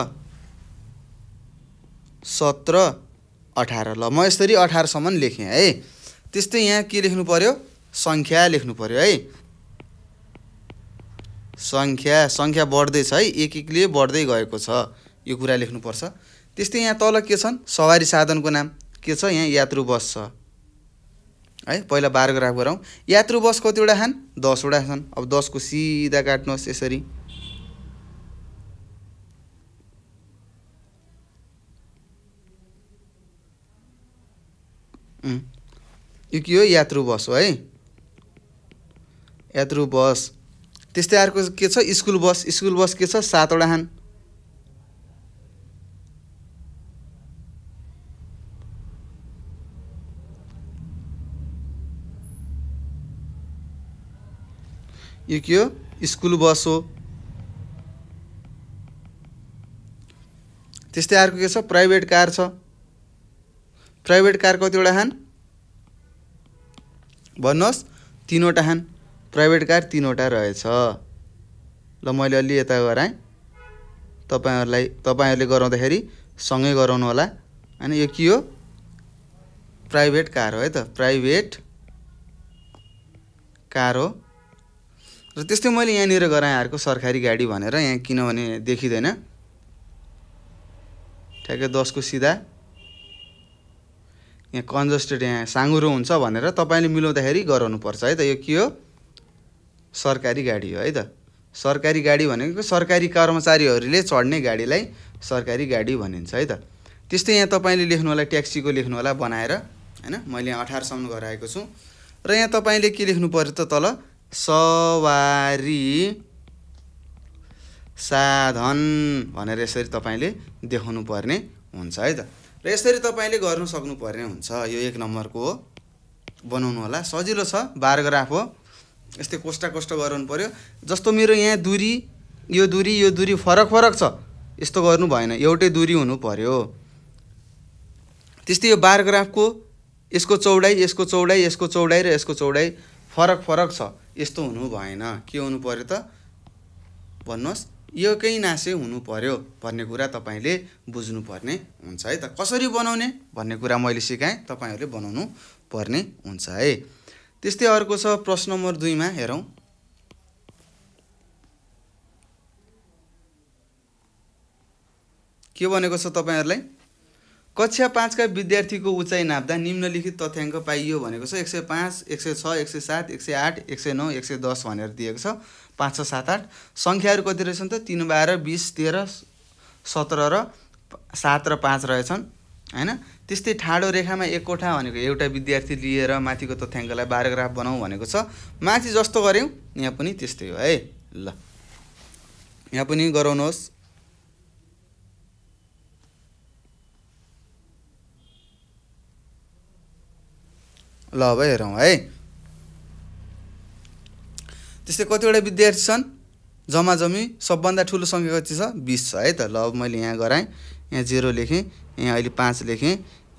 सत्र अठार ल म यसरी अठारसम्म लेखेँ है त्यस्तै यहाँ के लेख्नु पऱ्यो सङ्ख्या लेख्नु पऱ्यो है सङ्ख्या सङ्ख्या बढ्दैछ है एक एकले बढ्दै गएको छ यो कुरा लेख्नुपर्छ त्यस्तै यहाँ तल के छन् सवारी साधनको नाम के छ यहाँ यात्रु बस छ है पहिला बाह्र ग्राफ गरौँ यात्रु बस कतिवटा छन् दसवटा छन् अब दसको सिधा काट्नुहोस् यसरी यो के हो यात्रु बस हो है यात्रु बस त्यस्तै अर्को के छ स्कुल बस स्कुल बस के छ सातवटा छन् यो के हो स्कुल बस हो त्यस्तै अर्को के छ प्राइभेट कार छ प्राइभेट कार कतिवटा खान भन्नुहोस् तिनवटा खान प्राइभेट कार तिनवटा रहेछ ल मैले अलि यता गराएँ तपाईँहरूलाई तपाईँहरूले गराउँदाखेरि सँगै गराउनु होला होइन यो के हो प्राइभेट कार हो है त प्राइभेट कार हो र त्यस्तै मैले यहाँनिर गराएँ अर्को सरकारी गाडी भनेर यहाँ किनभने देखिँदैन ठ्याक्कै दसको सिधा यहाँ कन्जस्टेड यहाँ साँगुरो हुन्छ भनेर तपाईँले मिलाउँदाखेरि पर्छ है त यो के हो सरकारी गाडी हो है त सरकारी गाडी भनेको सरकारी कर्मचारीहरूले चढ्ने गाडीलाई सरकारी गाडी भनिन्छ है त त्यस्तै यहाँ तपाईँले लेख्नु होला ट्याक्सीको लेख्नु होला बनाएर होइन मैले यहाँ अठारसम्म गराएको छु र यहाँ तपाईँले के लेख्नु पऱ्यो त तल सवारी साधन भनेर यसरी तपाईँले देखाउनु पर्ने हुन्छ है त र यसरी तपाईँले गर्नु सक्नुपर्ने हुन्छ यो एक नम्बरको हो बनाउनु होला सजिलो छ बारग्राफ हो यस्तै कोष्टा कोष्ट गराउनु पऱ्यो जस्तो मेरो यहाँ दुरी यो दुरी यो दुरी फरक फरक छ यस्तो गर्नु भएन एउटै दुरी हुनु पऱ्यो त्यस्तै यो बारग्राफको यसको चौडाइ यसको चौडाइ यसको चौडाइ र यसको चौडाइ फरक फरक छ यस्तो हुनु भएन के हुनु पऱ्यो त भन्नुहोस् केही नासे हुनु पऱ्यो भन्ने कुरा तपाईँले बुझ्नुपर्ने हुन्छ है त कसरी बनाउने भन्ने कुरा मैले सिकाएँ तपाईँहरूले बनाउनु पर्ने हुन्छ है त्यस्तै अर्को छ प्रश्न नम्बर दुईमा हेरौँ के भनेको छ तपाईँहरूलाई कक्षा पाँचका विद्यार्थीको उचाइ नाप्दा निम्नलिखित तथ्याङ्क पाइयो भनेको छ एक सय पाँच एक सय छ एक सय सात एक सय आठ एक सय नौ एक सय दस भनेर दिएको छ पाँच छ सात आठ सङ्ख्याहरू कति रहेछन् त तिन बाह्र बिस तेह्र सत्र र सात र पाँच रहेछन् होइन त्यस्तै ठाडो रेखामा एक कोठा भनेको एउटा विद्यार्थी लिएर माथिको तथ्याङ्कलाई बायोग्राफ बनाऊ भनेको छ माथि जस्तो गऱ्यौँ यहाँ पनि त्यस्तै हो है ल यहाँ पनि गराउनुहोस् ल अब हेरौँ है त्यस्तै कतिवटा विद्यार्थी छन् जम्मा जम्मी सबभन्दा ठुलो सङ्ख्या कति छ बिस छ है त ल अब मैले यहाँ गराएँ यहाँ जेरो लेखेँ यहाँ अहिले पाँच लेखेँ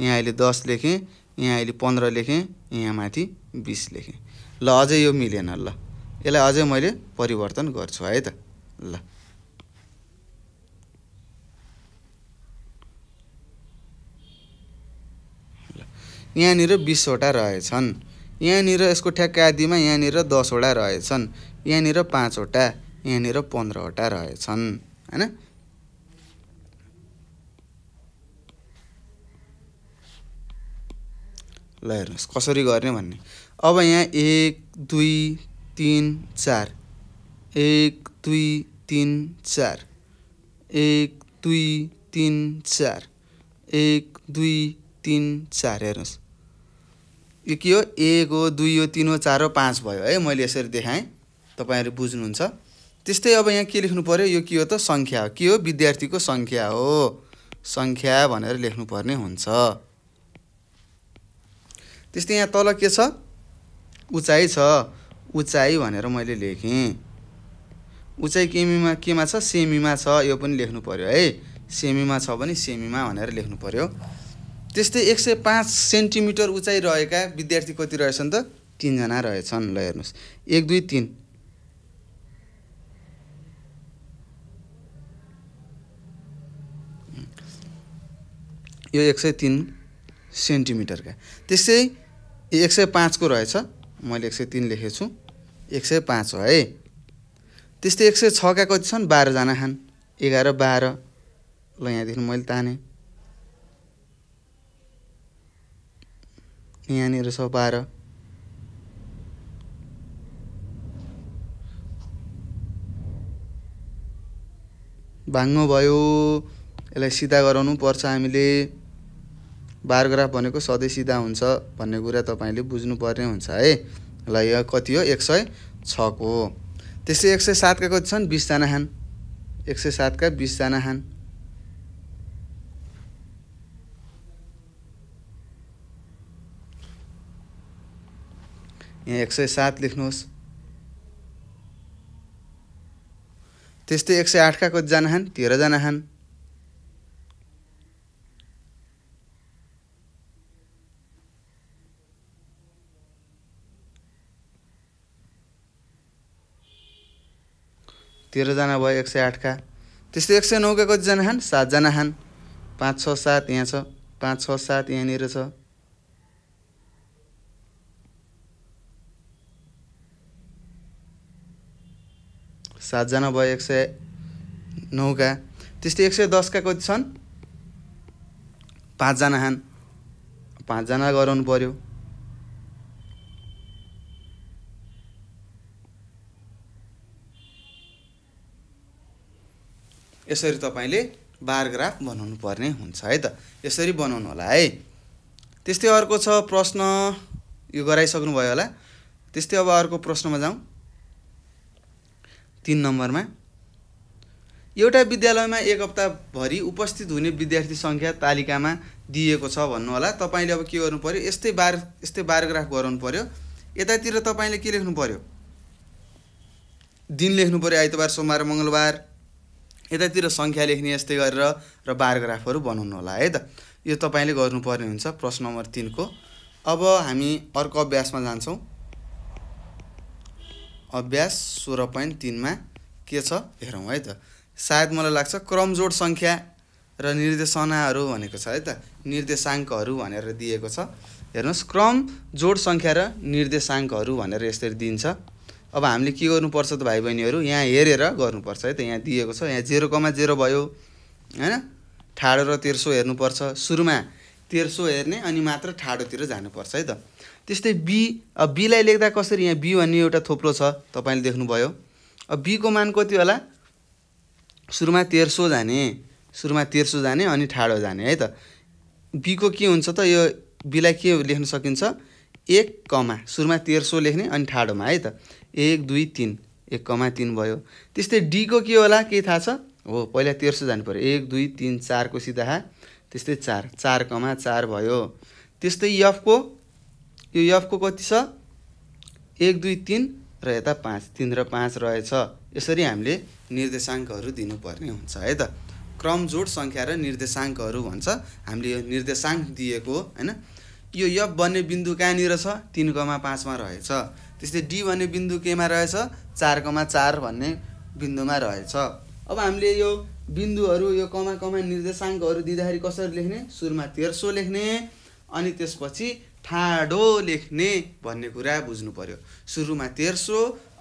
यहाँ अहिले दस लेखेँ यहाँ अहिले पन्ध्र लेखेँ यहाँ माथि बिस लेखेँ ल अझै यो मिलेन ल यसलाई अझै मैले परिवर्तन गर्छु है त ल यहाँनिर बिसवटा रहेछन् यहाँनिर यसको ठ्याक्क आदिमा यहाँनिर दसवटा रहेछन् यहाँनिर पाँचवटा यहाँनिर पन्ध्रवटा रहेछन् होइन ल हेर्नुहोस् कसरी गर्ने भन्ने अब यहाँ एक दुई तिन चार एक दुई तिन चार एक दुई तिन चार एक दुई तिन चार हेर्नुहोस् यो के हो एक हो दुई हो तिन हो चार हो पाँच भयो है मैले यसरी देखाएँ तपाईँहरू बुझ्नुहुन्छ त्यस्तै अब यहाँ के लेख्नु पऱ्यो यो के हो त सङ्ख्या हो के हो विद्यार्थीको सङ्ख्या हो सङ्ख्या भनेर लेख्नुपर्ने हुन्छ त्यस्तै यहाँ तल के छ उचाइ छ उचाइ भनेर मैले लेखेँ उचाइ केमीमा केमा छ सेमीमा छ यो पनि लेख्नु पऱ्यो है सेमीमा छ भने सेमीमा भनेर लेख्नु पऱ्यो त्यस्तै एक सय पाँच सेन्टिमिटर उचाइ रहेका विद्यार्थी कति रहेछन् त तिनजना रहेछन् ल हेर्नुहोस् एक दुई तिन यो एक सय तिन सेन्टिमिटरका त्यस्तै एक सय पाँचको रहेछ मैले एक सय तिन लेखेको छु एक सय पाँच हो है त्यस्तै एक सय छका कति छन् बाह्रजना छन् एघार बाह्र ल यहाँदेखि मैले ताने यहाँनिर छ बाह्र भाङ्गो भयो यसलाई सिधा गराउनु पर्छ हामीले बारग्राफ भनेको सधैँ सिधा हुन्छ भन्ने कुरा तपाईँले बुझ्नुपर्ने हुन्छ है ल यो कति हो एक सय छको त्यस्तै एक सय सातका कति छन् बिसजना खान एक सय सातका बिसजना खान यहाँ एक सय सात लेख्नुहोस् त्यस्तै एक सय आठका कतिजना खान् तेह्रजना खान् तेह्रजना भयो एक सय आठका त्यस्तै एक सय नौका कतिजना खान् सातजना खान् पाँच छ सात यहाँ छ पाँच छ सात यहाँनिर छ सातजना भयो एक सय नौका त्यस्तै एक सय दसका कति छन् पाँचजना छन् पाँचजना गराउनु पर्यो यसरी तपाईँले बार ग्राफ बनाउनु पर्ने हुन्छ है त यसरी बनाउनु होला है त्यस्तै अर्को छ प्रश्न यो गराइसक्नुभयो होला त्यस्तै अब अर्को प्रश्नमा जाउँ तिन नम्बरमा एउटा विद्यालयमा एक हप्ताभरि उपस्थित हुने विद्यार्थी सङ्ख्या तालिकामा दिएको छ भन्नुहोला तपाईँले अब के गर्नु पऱ्यो यस्तै बार यस्तै बायोग्राफ गराउनु पऱ्यो यतातिर तपाईँले के लेख्नु पऱ्यो दिन लेख्नु पऱ्यो आइतबार सोमबार मङ्गलबार यतातिर सङ्ख्या लेख्ने यस्तै गरेर र बायोग्राफहरू बनाउनु होला है त यो तपाईँले गर्नुपर्ने हुन्छ प्रश्न नम्बर तिनको अब हामी अर्को अभ्यासमा जान्छौँ अभ्यास सोह्र पोइन्ट तिनमा के छ हेरौँ है त सायद मलाई लाग्छ क्रमजोड सङ्ख्या र निर्देशनाहरू भनेको छ है त निर्देशाङ्कहरू भनेर दिएको छ हेर्नुहोस् क्रम जोड सङ्ख्या र निर्देशाङ्कहरू भनेर यसरी दिन्छ अब हामीले के गर्नुपर्छ त भाइ बहिनीहरू यहाँ हेरेर गर्नुपर्छ है त यहाँ दिएको छ यहाँ जेरोकोमा जेरो भयो होइन ठाडो र तेर्सो हेर्नुपर्छ सुरुमा तेर्सो हेर्ने अनि मात्र ठाडोतिर जानुपर्छ है त त्यस्तै बी अब बीलाई लेख्दा कसरी यहाँ बी भन्ने एउटा थोप्लो छ तपाईँले देख्नुभयो अब बीको मान कति होला सुरुमा तेह्र जाने सुरुमा तेर्सो जाने अनि ठाडो जाने है त बीको के हुन्छ त यो बीलाई के लेख्न सकिन्छ एक कमा सुरुमा तेह्र लेख्ने अनि ठाडोमा है त एक दुई तिन एक कमा तिन भयो त्यस्तै डीको के होला के थाहा छ हो पहिला तेर्सो जानु पऱ्यो एक दुई तिन चारको सिधा त्यस्तै चार चार कमा चार भयो त्यस्तै यफको यो यफको कति छ एक दुई तिन र यता पाँच तिन र पाँच रहेछ यसरी हामीले निर्देशाङ्कहरू दिनुपर्ने हुन्छ है त क्रम जोड सङ्ख्या र निर्देशाङ्कहरू भन्छ हामीले यो निर्देशाङ्क दिएको होइन यो यफ भन्ने बिन्दु कहाँनिर छ तिन कमा पाँचमा रहेछ त्यस्तै डी भन्ने बिन्दु केमा रहेछ चार कमा चार भन्ने बिन्दुमा रहेछ अब हामीले यो बिन्दुहरू यो कमा कमा निर्देशाङ्कहरू दिँदाखेरि कसरी लेख्ने सुरुमा तेर्सो लेख्ने अनि त्यसपछि ठाडो लेख्ने भन्ने कुरा बुझ्नु पर्यो सुरुमा तेर्सो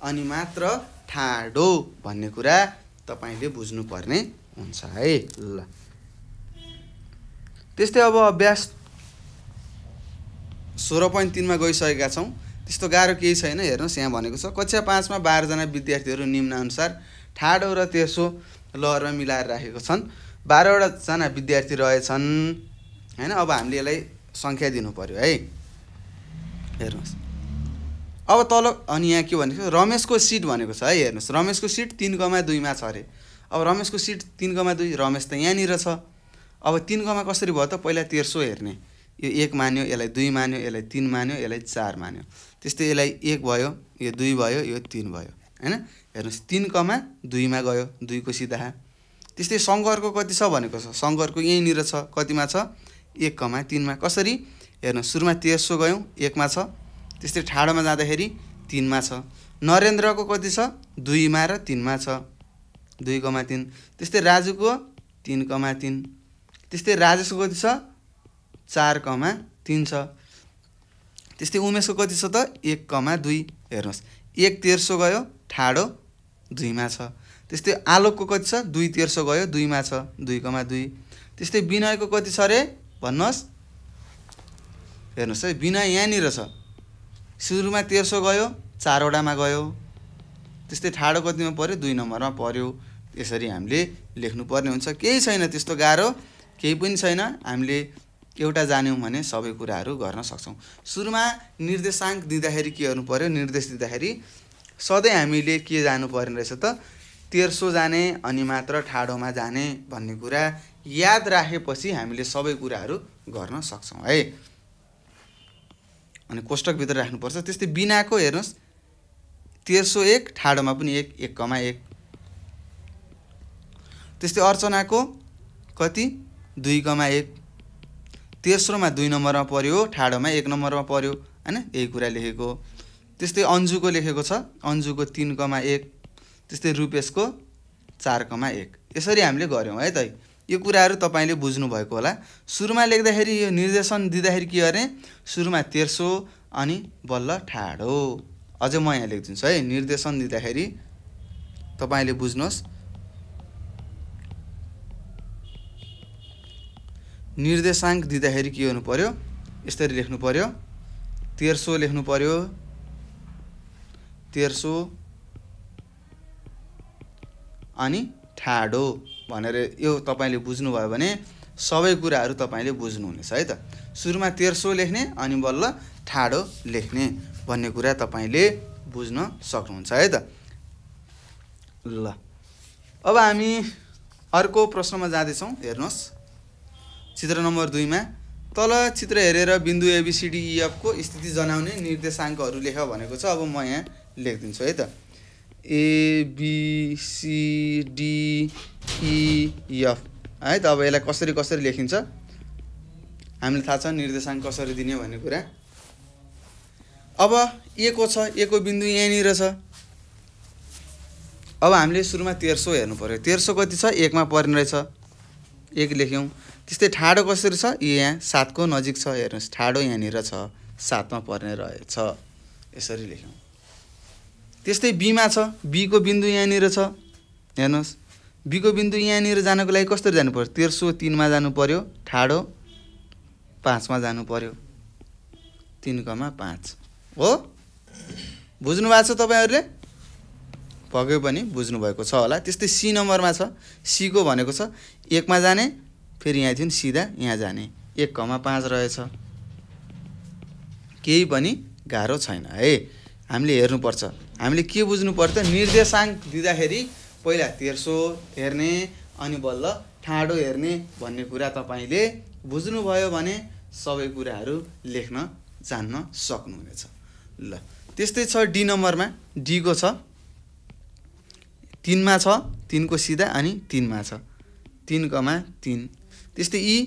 अनि मात्र ठाडो भन्ने कुरा तपाईँले बुझ्नुपर्ने हुन्छ है ल त्यस्तै अब अभ्यास सोह्र पोइन्ट तिनमा गइसकेका छौँ त्यस्तो गाह्रो केही छैन हेर्नुहोस् यहाँ भनेको छ कक्षा पाँचमा बाह्रजना विद्यार्थीहरू निम्नअनुसार ठाडो र तेर्सो लहरमा मिलाएर राखेको छन् बाह्रवटाजना विद्यार्थी रहेछन् होइन अब हामीले यसलाई सङ्ख्या दिनु पऱ्यो है हेर्नुहोस् अब तल अनि यहाँ के भनेको रमेशको सिट भनेको छ है हेर्नुहोस् रमेशको सिट तिन कमा दुईमा छ अरे अब रमेशको सिट तिन गमा दुई रमेश त यहाँनिर छ अब तिन गमा कसरी भयो त पहिला तेर्सो हेर्ने यो एक मान्यो यसलाई दुई मान्यो यसलाई तिन मान्यो यसलाई चार मान्यो त्यस्तै यसलाई एक भयो यो दुई भयो यो तिन भयो होइन हेर्नुहोस् तिन कमा दुईमा गयो दुईको सिधा त्यस्तै सङ्करको कति छ भनेको छ सङ्करको यहीँनिर छ कतिमा छ एक कमा तिनमा कसरी हेर्नु सुरुमा तेस्रो गयौँ एकमा छ त्यस्तै ठाडोमा जाँदाखेरि तिनमा छ नरेन्द्रको कति छ दुईमा र तिनमा छ दुई कमा तिन त्यस्तै राजुको तिन कमा तिन त्यस्तै राजेशको कति छ चार कमा तिन छ त्यस्तै उमेशको कति छ त एक कमा दुई हेर्नुहोस् एक तेर्सो गयो ठाडो दुईमा छ त्यस्तै आलोकको कति छ दुई तेर्सो गयो दुईमा छ दुई कमा दुई त्यस्तै विनयको कति छ अरे भन्नुहोस् हेर्नुहोस् है बिना यहाँनिर छ सुरुमा तेर्सो गयो चारवटामा गयो त्यस्तै ठाडो कतिमा पऱ्यो दुई नम्बरमा पऱ्यो यसरी हामीले लेख्नु पर्ने हुन्छ केही छैन त्यस्तो गाह्रो केही पनि छैन हामीले एउटा जान्यौँ भने सबै कुराहरू गर्न सक्छौँ सुरुमा निर्देशाङ्क दिँदाखेरि के गर्नु पऱ्यो निर्देश दिँदाखेरि सधैँ हामीले के जानु पर्ने रहेछ त तेर्सो जाने अनि मात्र ठाडोमा जाने भन्ने कुरा याद राखेपछि हामीले सबै कुराहरू गर्न सक्छौँ है अनि कोष्टकभित्र राख्नुपर्छ त्यस्तै बिनाको हेर्नुहोस् तेर्सो एक ठाडोमा पनि एक एक कमा एक त्यस्तै अर्चनाको कति दुई कमा एक तेस्रोमा दुई नम्बरमा पऱ्यो ठाडोमा एक नम्बरमा पऱ्यो होइन यही कुरा लेखेको त्यस्तै अन्जुको लेखेको छ अन्जुको तिन कमा एक त्यस्तै रुपेशको चार कमा एक यसरी हामीले गऱ्यौँ है त यो कुराहरू तपाईँले बुझ्नुभएको होला सुरुमा लेख्दाखेरि यो निर्देशन दिँदाखेरि के अरे सुरुमा तेर्सो अनि बल्ल ठाडो अझै म यहाँ लेखिदिन्छु है निर्देशन दिँदाखेरि तपाईँले बुझ्नुहोस् निर्देशाङ्क दिँदाखेरि के गर्नु पर्यो यसरी लेख्नु पर्यो तेर्सो लेख्नु पर्यो तेर्सो अनि ठाडो भनेर यो तपाईँले बुझ्नुभयो भने सबै कुराहरू तपाईँले बुझ्नुहुनेछ है त सुरुमा तेर्सो लेख्ने अनि बल्ल ठाडो लेख्ने भन्ने कुरा तपाईँले बुझ्न सक्नुहुन्छ है त ल अब हामी अर्को प्रश्नमा जाँदैछौँ हेर्नुहोस् चित्र नम्बर दुईमा तल चित्र हेरेर बिन्दु एबिसिडिइएफको e स्थिति जनाउने निर्देशाङ्कहरू लेख भनेको छ अब म यहाँ लेखिदिन्छु है त एबिसिडी इएफ e, e, है त अब यसलाई कसरी कसरी लेखिन्छ हामीलाई थाहा छ निर्देशाङ्क कसरी दिने भन्ने कुरा अब ए को छ ए को बिन्दु यहाँनिर छ अब हामीले सुरुमा तेर्सो हेर्नु पऱ्यो तेर्सो कति छ एकमा पर्ने रहेछ एक लेख्यौँ त्यस्तै ठाडो कसरी छ यहाँ सातको नजिक छ हेर्नुहोस् ठाडो यहाँनिर छ सातमा पर्ने रहेछ यसरी लेख्यौँ त्यस्तै बीमा छ बीको बिन्दु यहाँनिर छ हेर्नुहोस् बिको बिन्दु यहाँनिर जानको लागि कसरी जानु पर्यो तेर्सो तिनमा जानु पर्यो ठाडो पाँचमा जानु पर्यो तिन कमा पाँच हो बुझ्नु भएको छ तपाईँहरूले पक्कै पनि बुझ्नुभएको छ होला त्यस्तै सी नम्बरमा छ सीको भनेको छ एकमा जाने फेरि यहाँ थियो सिधा यहाँ जाने एक कमा पाँच रहेछ केही पनि गाह्रो छैन है हामीले हेर्नुपर्छ हामीले के बुझ्नु पर्छ निर्देशाङ्क दिँदाखेरि पहिला तेर्सो हेर्ने अनि बल्ल ठाडो हेर्ने भन्ने कुरा तपाईँले बुझ्नुभयो भने सबै कुराहरू लेख्न जान्न सक्नुहुनेछ ल त्यस्तै छ डी नम्बरमा डीको छ तिनमा छ तिनको सिधा अनि तिनमा छ तिन कमा तिन त्यस्तै यी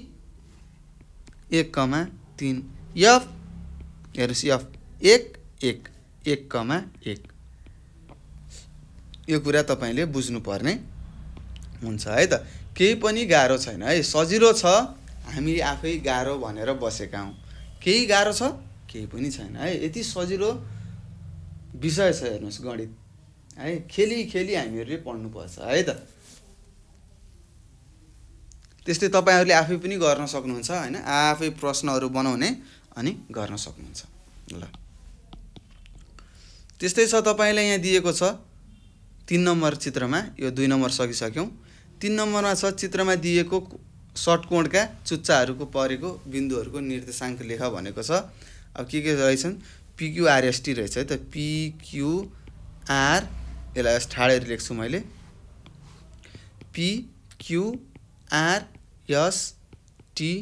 एक कमा तिन यफ हेर्नुहोस् यफ एक एक एक कमा एक यो कुरा तपाईँले बुझ्नुपर्ने हुन्छ है त केही पनि गाह्रो छैन है सजिलो छ हामी आफै गाह्रो भनेर बसेका हौँ केही गाह्रो छ केही पनि छैन है यति सजिलो विषय छ हेर्नुहोस् गणित है खेली खेली हामीहरूले पढ्नुपर्छ है त त्यस्तै तपाईँहरूले आफै पनि गर्न सक्नुहुन्छ होइन आफै प्रश्नहरू बनाउने अनि गर्न सक्नुहुन्छ ल त्यस्तै छ तपाईँलाई यहाँ दिएको छ तिन नम्बर चित्रमा यो दुई नम्बर सकिसक्यौँ तिन नम्बरमा छ चित्रमा दिएको सटकोणका चुच्चाहरूको परेको बिन्दुहरूको निर्देशाङ्क लेख भनेको छ अब के के रहेछन् पिक्युआरएसटी रहेछ है त पिक्युआर यसलाई यस ठाडेर लेख्छु मैले पिक्युआरएसटी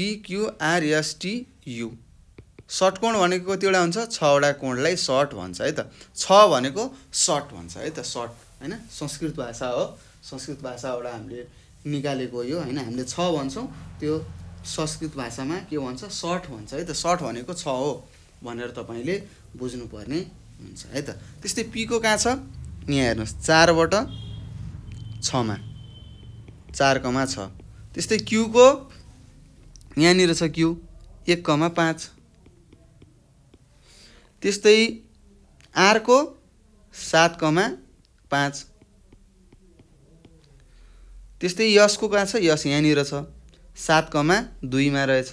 पिक्युआरएसटियु कोण भनेको कतिवटा हुन्छ छवटा कोणलाई सर्ट भन्छ है त छ भनेको सर्ट भन्छ है त सर्ट होइन संस्कृत भाषा हो संस्कृत भाषाबाट हामीले निकालेको यो होइन हामीले छ भन्छौँ त्यो संस्कृत भाषामा के भन्छ सर्ट भन्छ है त सर्ट भनेको छ हो भनेर तपाईँले बुझ्नुपर्ने हुन्छ है त त्यस्तै पीको कहाँ छ यहाँ हेर्नुहोस् चारबाट छमा चार कमा छ त्यस्तै क्युको यहाँनिर छ क्यु एक कमा पाँच त्यस्तै आरको सात कमा पाँच त्यस्तै यसको कहाँ छ यस यहाँनिर छ सात कमा दुईमा रहेछ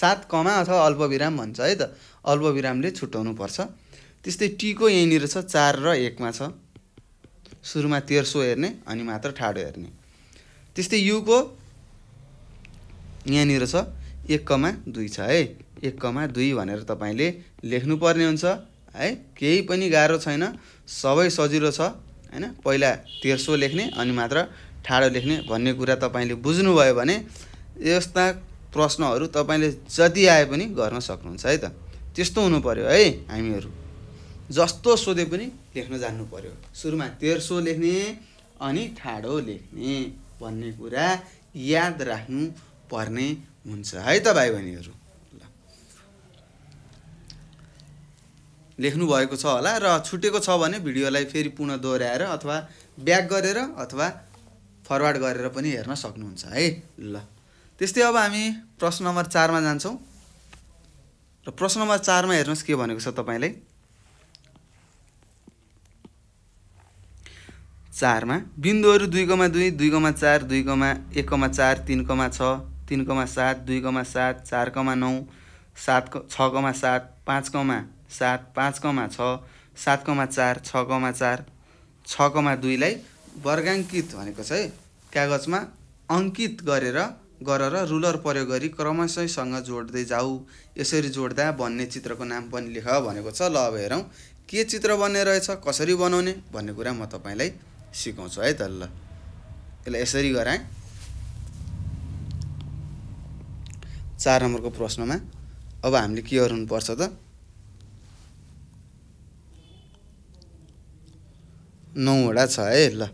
सात कमा अथवा अल्पविराम भन्छ है त अल्पविरामले छुट्याउनु पर्छ त्यस्तै टीको यहीँनिर छ चार र एकमा छ सुरुमा तेर्सो हेर्ने अनि मात्र ठाडो हेर्ने त्यस्तै युको यहाँनिर छ एक कमा दुई छ है एक कमा दुई भनेर तपाईँले लेख्नुपर्ने हुन्छ है केही पनि गाह्रो छैन सबै सजिलो छ होइन पहिला तेर्सो लेख्ने अनि मात्र ठाडो लेख्ने भन्ने कुरा तपाईँले बुझ्नुभयो भने यस्ता प्रश्नहरू तपाईँले जति आए पनि गर्न सक्नुहुन्छ है त त्यस्तो हुनु पऱ्यो है हामीहरू जस्तो सोधे पनि लेख्न जान्नु पऱ्यो सुरुमा तेर्सो लेख्ने अनि ठाडो लेख्ने भन्ने कुरा याद राख्नु पर्ने हुन्छ है त भाइ बहिनीहरू ल भएको छ होला र छुटेको छ भने भिडियोलाई फेरि पुनः दोहोऱ्याएर अथवा ब्याक गरेर अथवा फरवार्ड गरेर पनि हेर्न सक्नुहुन्छ है ल त्यस्तै अब हामी प्रश्न नम्बर चारमा जान्छौँ र प्रश्न नम्बर चारमा हेर्नुहोस् के भनेको छ तपाईँलाई चारमा बिन्दुहरू दुई कमा दुई दुई कमा चार दुई कमा चार तिन छ तिन कमा सात दुई कमा सात चार कमा नौ सात छ कमा सात पाँच कमा सात पाँच कमा छ सात कमा चार छ कमा चार छ कमा दुईलाई वर्गाङ्कित भनेको चाहिँ कागजमा अङ्कित गरेर गरेर रुलर प्रयोग गरी क्रमशसँग जोड्दै जाऊ यसरी जोड्दा भन्ने चित्रको नाम पनि लेख भनेको छ ल अब हेरौँ के चित्र बन्ने रहेछ कसरी बनाउने भन्ने कुरा म तपाईँलाई सिकाउँछु है त ल यसलाई यसरी गराएँ चार नम्बरको प्रश्नमा अब हामीले के गर्नुपर्छ त नौवटा छ है ल ल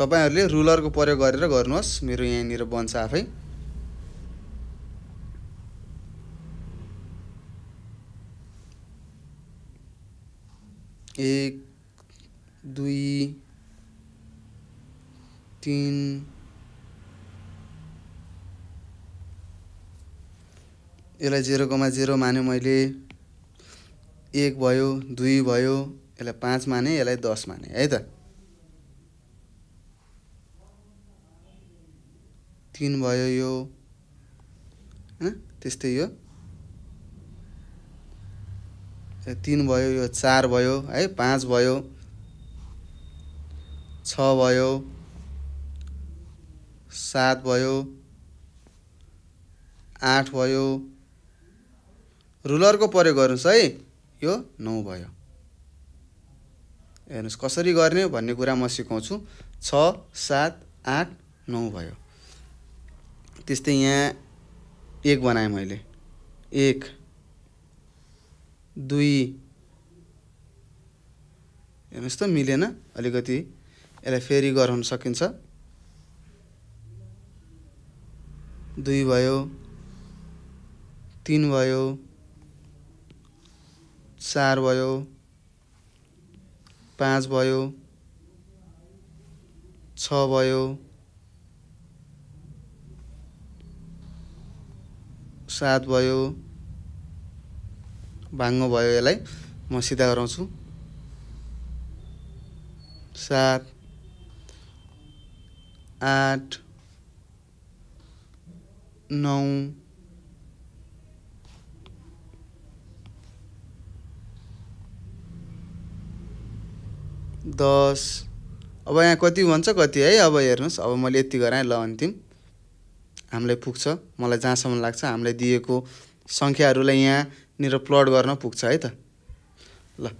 तपाईँहरूले रुलरको प्रयोग गरेर गर्नुहोस् मेरो यहाँनिर बन्छ आफै एक दुई तिन यसलाई जेरोकोमा जेरो माने मैले एक भयो दुई भयो यसलाई पाँच माने यसलाई दस माने है त तिन भयो यो होइन त्यस्तै यो तिन भयो यो चार भयो है पाँच भयो छ भयो सात भयो आठ भयो रुलरको प्रयोग गर्नुहोस् है यो नौ भयो हेर्नुहोस् कसरी गर्ने भन्ने कुरा म सिकाउँछु छ सात आठ नौ भयो त्यस्तै यहाँ एक बनाएँ मैले एक दुई हेर्नुहोस् त मिलेन अलिकति यसलाई फेरि गराउन सकिन्छ दुई भयो तिन भयो चार भयो पाँच भयो छ भयो सात भयो भाङ्गो भयो यसलाई म सिधा गराउँछु सात आठ नौ दस अब यहाँ कति भन्छ कति है अब हेर्नुहोस् अब मैले यति गराएँ ल अन्तिम हामीलाई पुग्छ मलाई जहाँसम्म लाग्छ हामीलाई दिएको सङ्ख्याहरूलाई यहाँ निर प्लट गर्न पुग्छ है त ल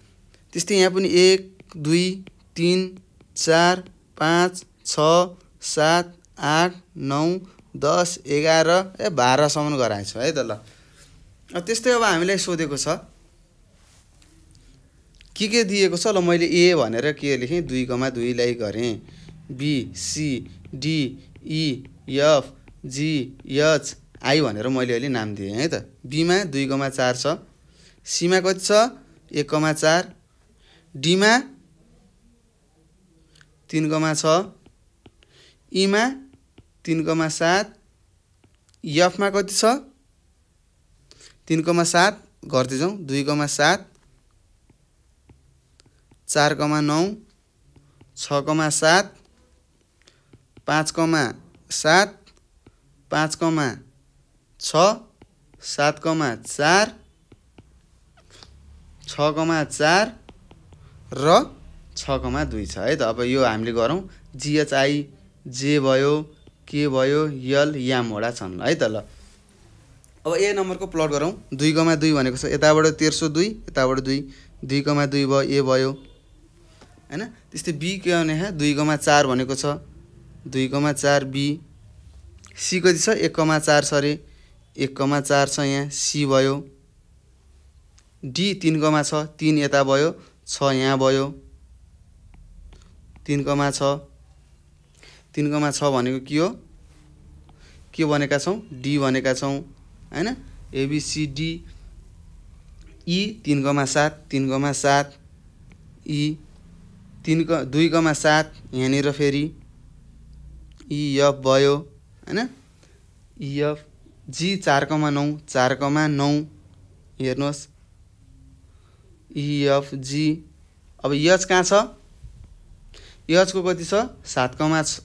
त्यस्तै यहाँ पनि एक दुई तिन चार पाँच छ सात आठ नौ दस एघार ए बाह्रसम्म गराएछ है त ल त्यस्तै अब हामीलाई सोधेको छ के के दिएको छ ल मैले ए भनेर के लेखेँ दुई कमा दुईलाई गरेँ बी सी डी आई भनेर मैले अहिले नाम दिएँ है त बीमा दुई कमा चार छ सीमा कति छ एक कमा चार डीमा तिन कमा छ इमा तिन कमा सात यफमा कति छ तिन कमा सात गर्दै जाउँ दुई कमा सात चार कमा नौ छ कमा सात पाँच कमा सात पाँच कमा छ सातकोमा चार छकोमा चार र छकोमा दुई छ है त अब यो हामीले गरौँ जिएचआई जे भयो के भयो यल यामवटा छन् है त ल अब ए नम्बरको प्लट गरौँ दुई कमा दुई भनेको छ यताबाट तेह्र सौ दुई यताबाट दुई दुई कमा दुई भयो ए भयो होइन त्यस्तै बी के भने दुई कमा चार भनेको छ दुई कमा चार बी सी कति छ एक कमा चार छ अरे एककोमा चार छ यहाँ सी भयो डी तिनकोमा छ तिन यता भयो छ यहाँ भयो तिनकोमा छ तिनकोमा छ भनेको के हो के भनेका छौँ डी भनेका छौँ होइन एबिसिडी ई e तिनकोमा सात तिनकोमा सात ई e तिनको दुईकोमा सात यहाँनिर फेरि इएफ e, भयो होइन इएफ जी कमा नौ कमा नौ हेर्नुहोस् इएफ e, जी अब यच कहाँ छ यचको कति छ सात कमा छ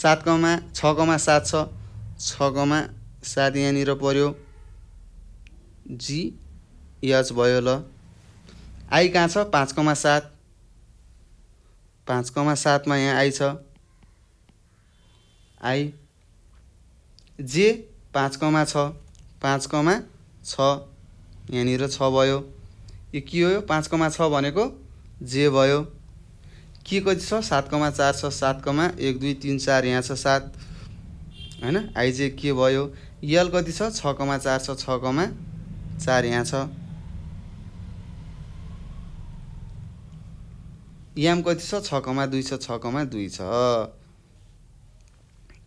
सात छ छकोमा सात यहाँनिर पऱ्यो जी यच भयो ल आई कहाँ छ पाँचकोमा सात पाँचकोमा सातमा यहाँ आई छ आई जे पाँच कमा छ पाँच कमा छ यहाँनिर छ भयो यो के हो यो पाँच कमा छ भनेको जे भयो के कति छ सात कमा चार छ सात कमा एक दुई तिन चार यहाँ छ सात होइन आइजे के भयो यल कति छ छ कमा चार छ छ कमा चार यहाँ छ याम कति छ छ कमा दुई छ छ कमा दुई छ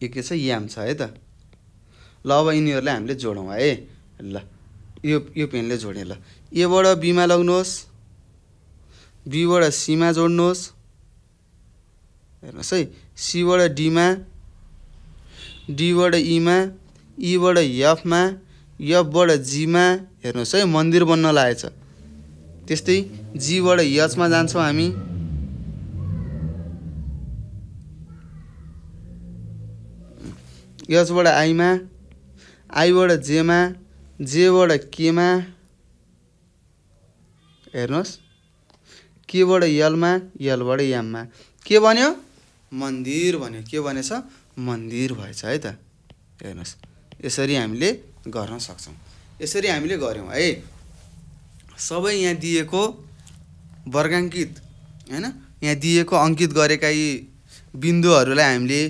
यो के छ याम छ है त ल अब यिनीहरूलाई हामीले जोडौँ है ल यो यो पेनले जोडेँ ल एबाट बीमा लग्नुहोस् बीबाट सीमा जोड्नुहोस् हेर्नुहोस् है सीबाट डीमा डीबाट ईमा ईबाट यफमा यफबाट जीमा हेर्नुहोस् है मन्दिर बन्न लागेछ त्यस्तै जीबाट यचमा जान्छौँ हामी यसबाट आइमा आईबाट जेमा जेबाट केमा हेर्नुहोस् केबाट यलमा यलबाट याममा के भन्यो मन्दिर भन्यो के भनेछ मन्दिर भएछ है त हेर्नुहोस् यसरी हामीले गर्न सक्छौँ यसरी हामीले गऱ्यौँ है सबै यहाँ दिएको वर्गाङ्कित होइन यहाँ दिएको अङ्कित गरेका यी बिन्दुहरूलाई हामीले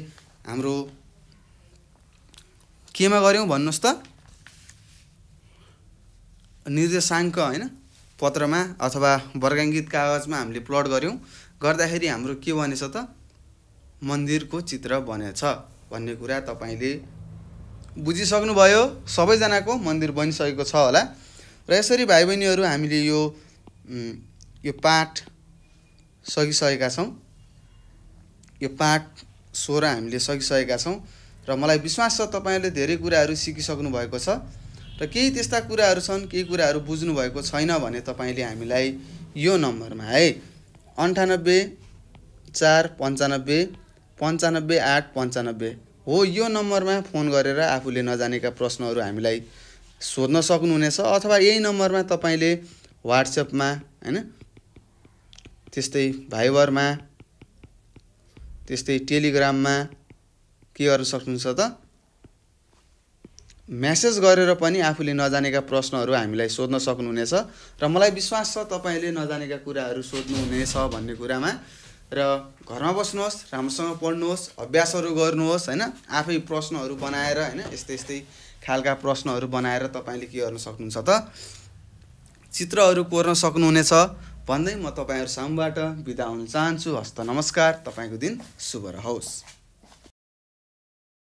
हाम्रो केमा गऱ्यौँ भन्नुहोस् त निर्देशाङ्क होइन पत्रमा अथवा वर्गाङ्गित कागजमा हामीले प्लट गऱ्यौँ गर्दाखेरि हाम्रो के बनेछ त मन्दिरको चित्र बनेछ भन्ने कुरा तपाईँले बुझिसक्नुभयो सबैजनाको मन्दिर बनिसकेको छ होला र यसरी भाइ बहिनीहरू हामीले यो यो पाठ सकिसकेका छौँ यो पाठ सोह्र हामीले सकिसकेका छौँ र मलाई विश्वास छ तपाईँहरूले धेरै कुराहरू सिकिसक्नु भएको छ र केही त्यस्ता कुराहरू छन् केही कुराहरू बुझ्नुभएको छैन भने तपाईँले हामीलाई यो नम्बरमा है अन्ठानब्बे चार पन्चानब्बे पन्चानब्बे आठ पन्चानब्बे हो यो नम्बरमा फोन गरेर आफूले नजानेका प्रश्नहरू हामीलाई सोध्न सक्नुहुनेछ अथवा यही नम्बरमा तपाईँले वाट्सएपमा होइन त्यस्तै भाइबरमा त्यस्तै टेलिग्राममा के गर्न सक्नुहुन्छ त म्यासेज गरेर पनि आफूले नजानेका प्रश्नहरू हामीलाई सोध्न सक्नुहुनेछ र मलाई विश्वास छ तपाईँले नजानेका कुराहरू सोध्नुहुनेछ भन्ने कुरामा र घरमा बस्नुहोस् राम्रोसँग पढ्नुहोस् अभ्यासहरू गर्नुहोस् होइन आफै प्रश्नहरू बनाएर होइन यस्तै यस्तै खालका प्रश्नहरू बनाएर तपाईँले के गर्न सक्नुहुन्छ त चित्रहरू कोर्न सक्नुहुनेछ भन्दै म तपाईँहरू सामुबाट बिदा हुन चाहन्छु हस्त नमस्कार तपाईँको दिन शुभ रहोस्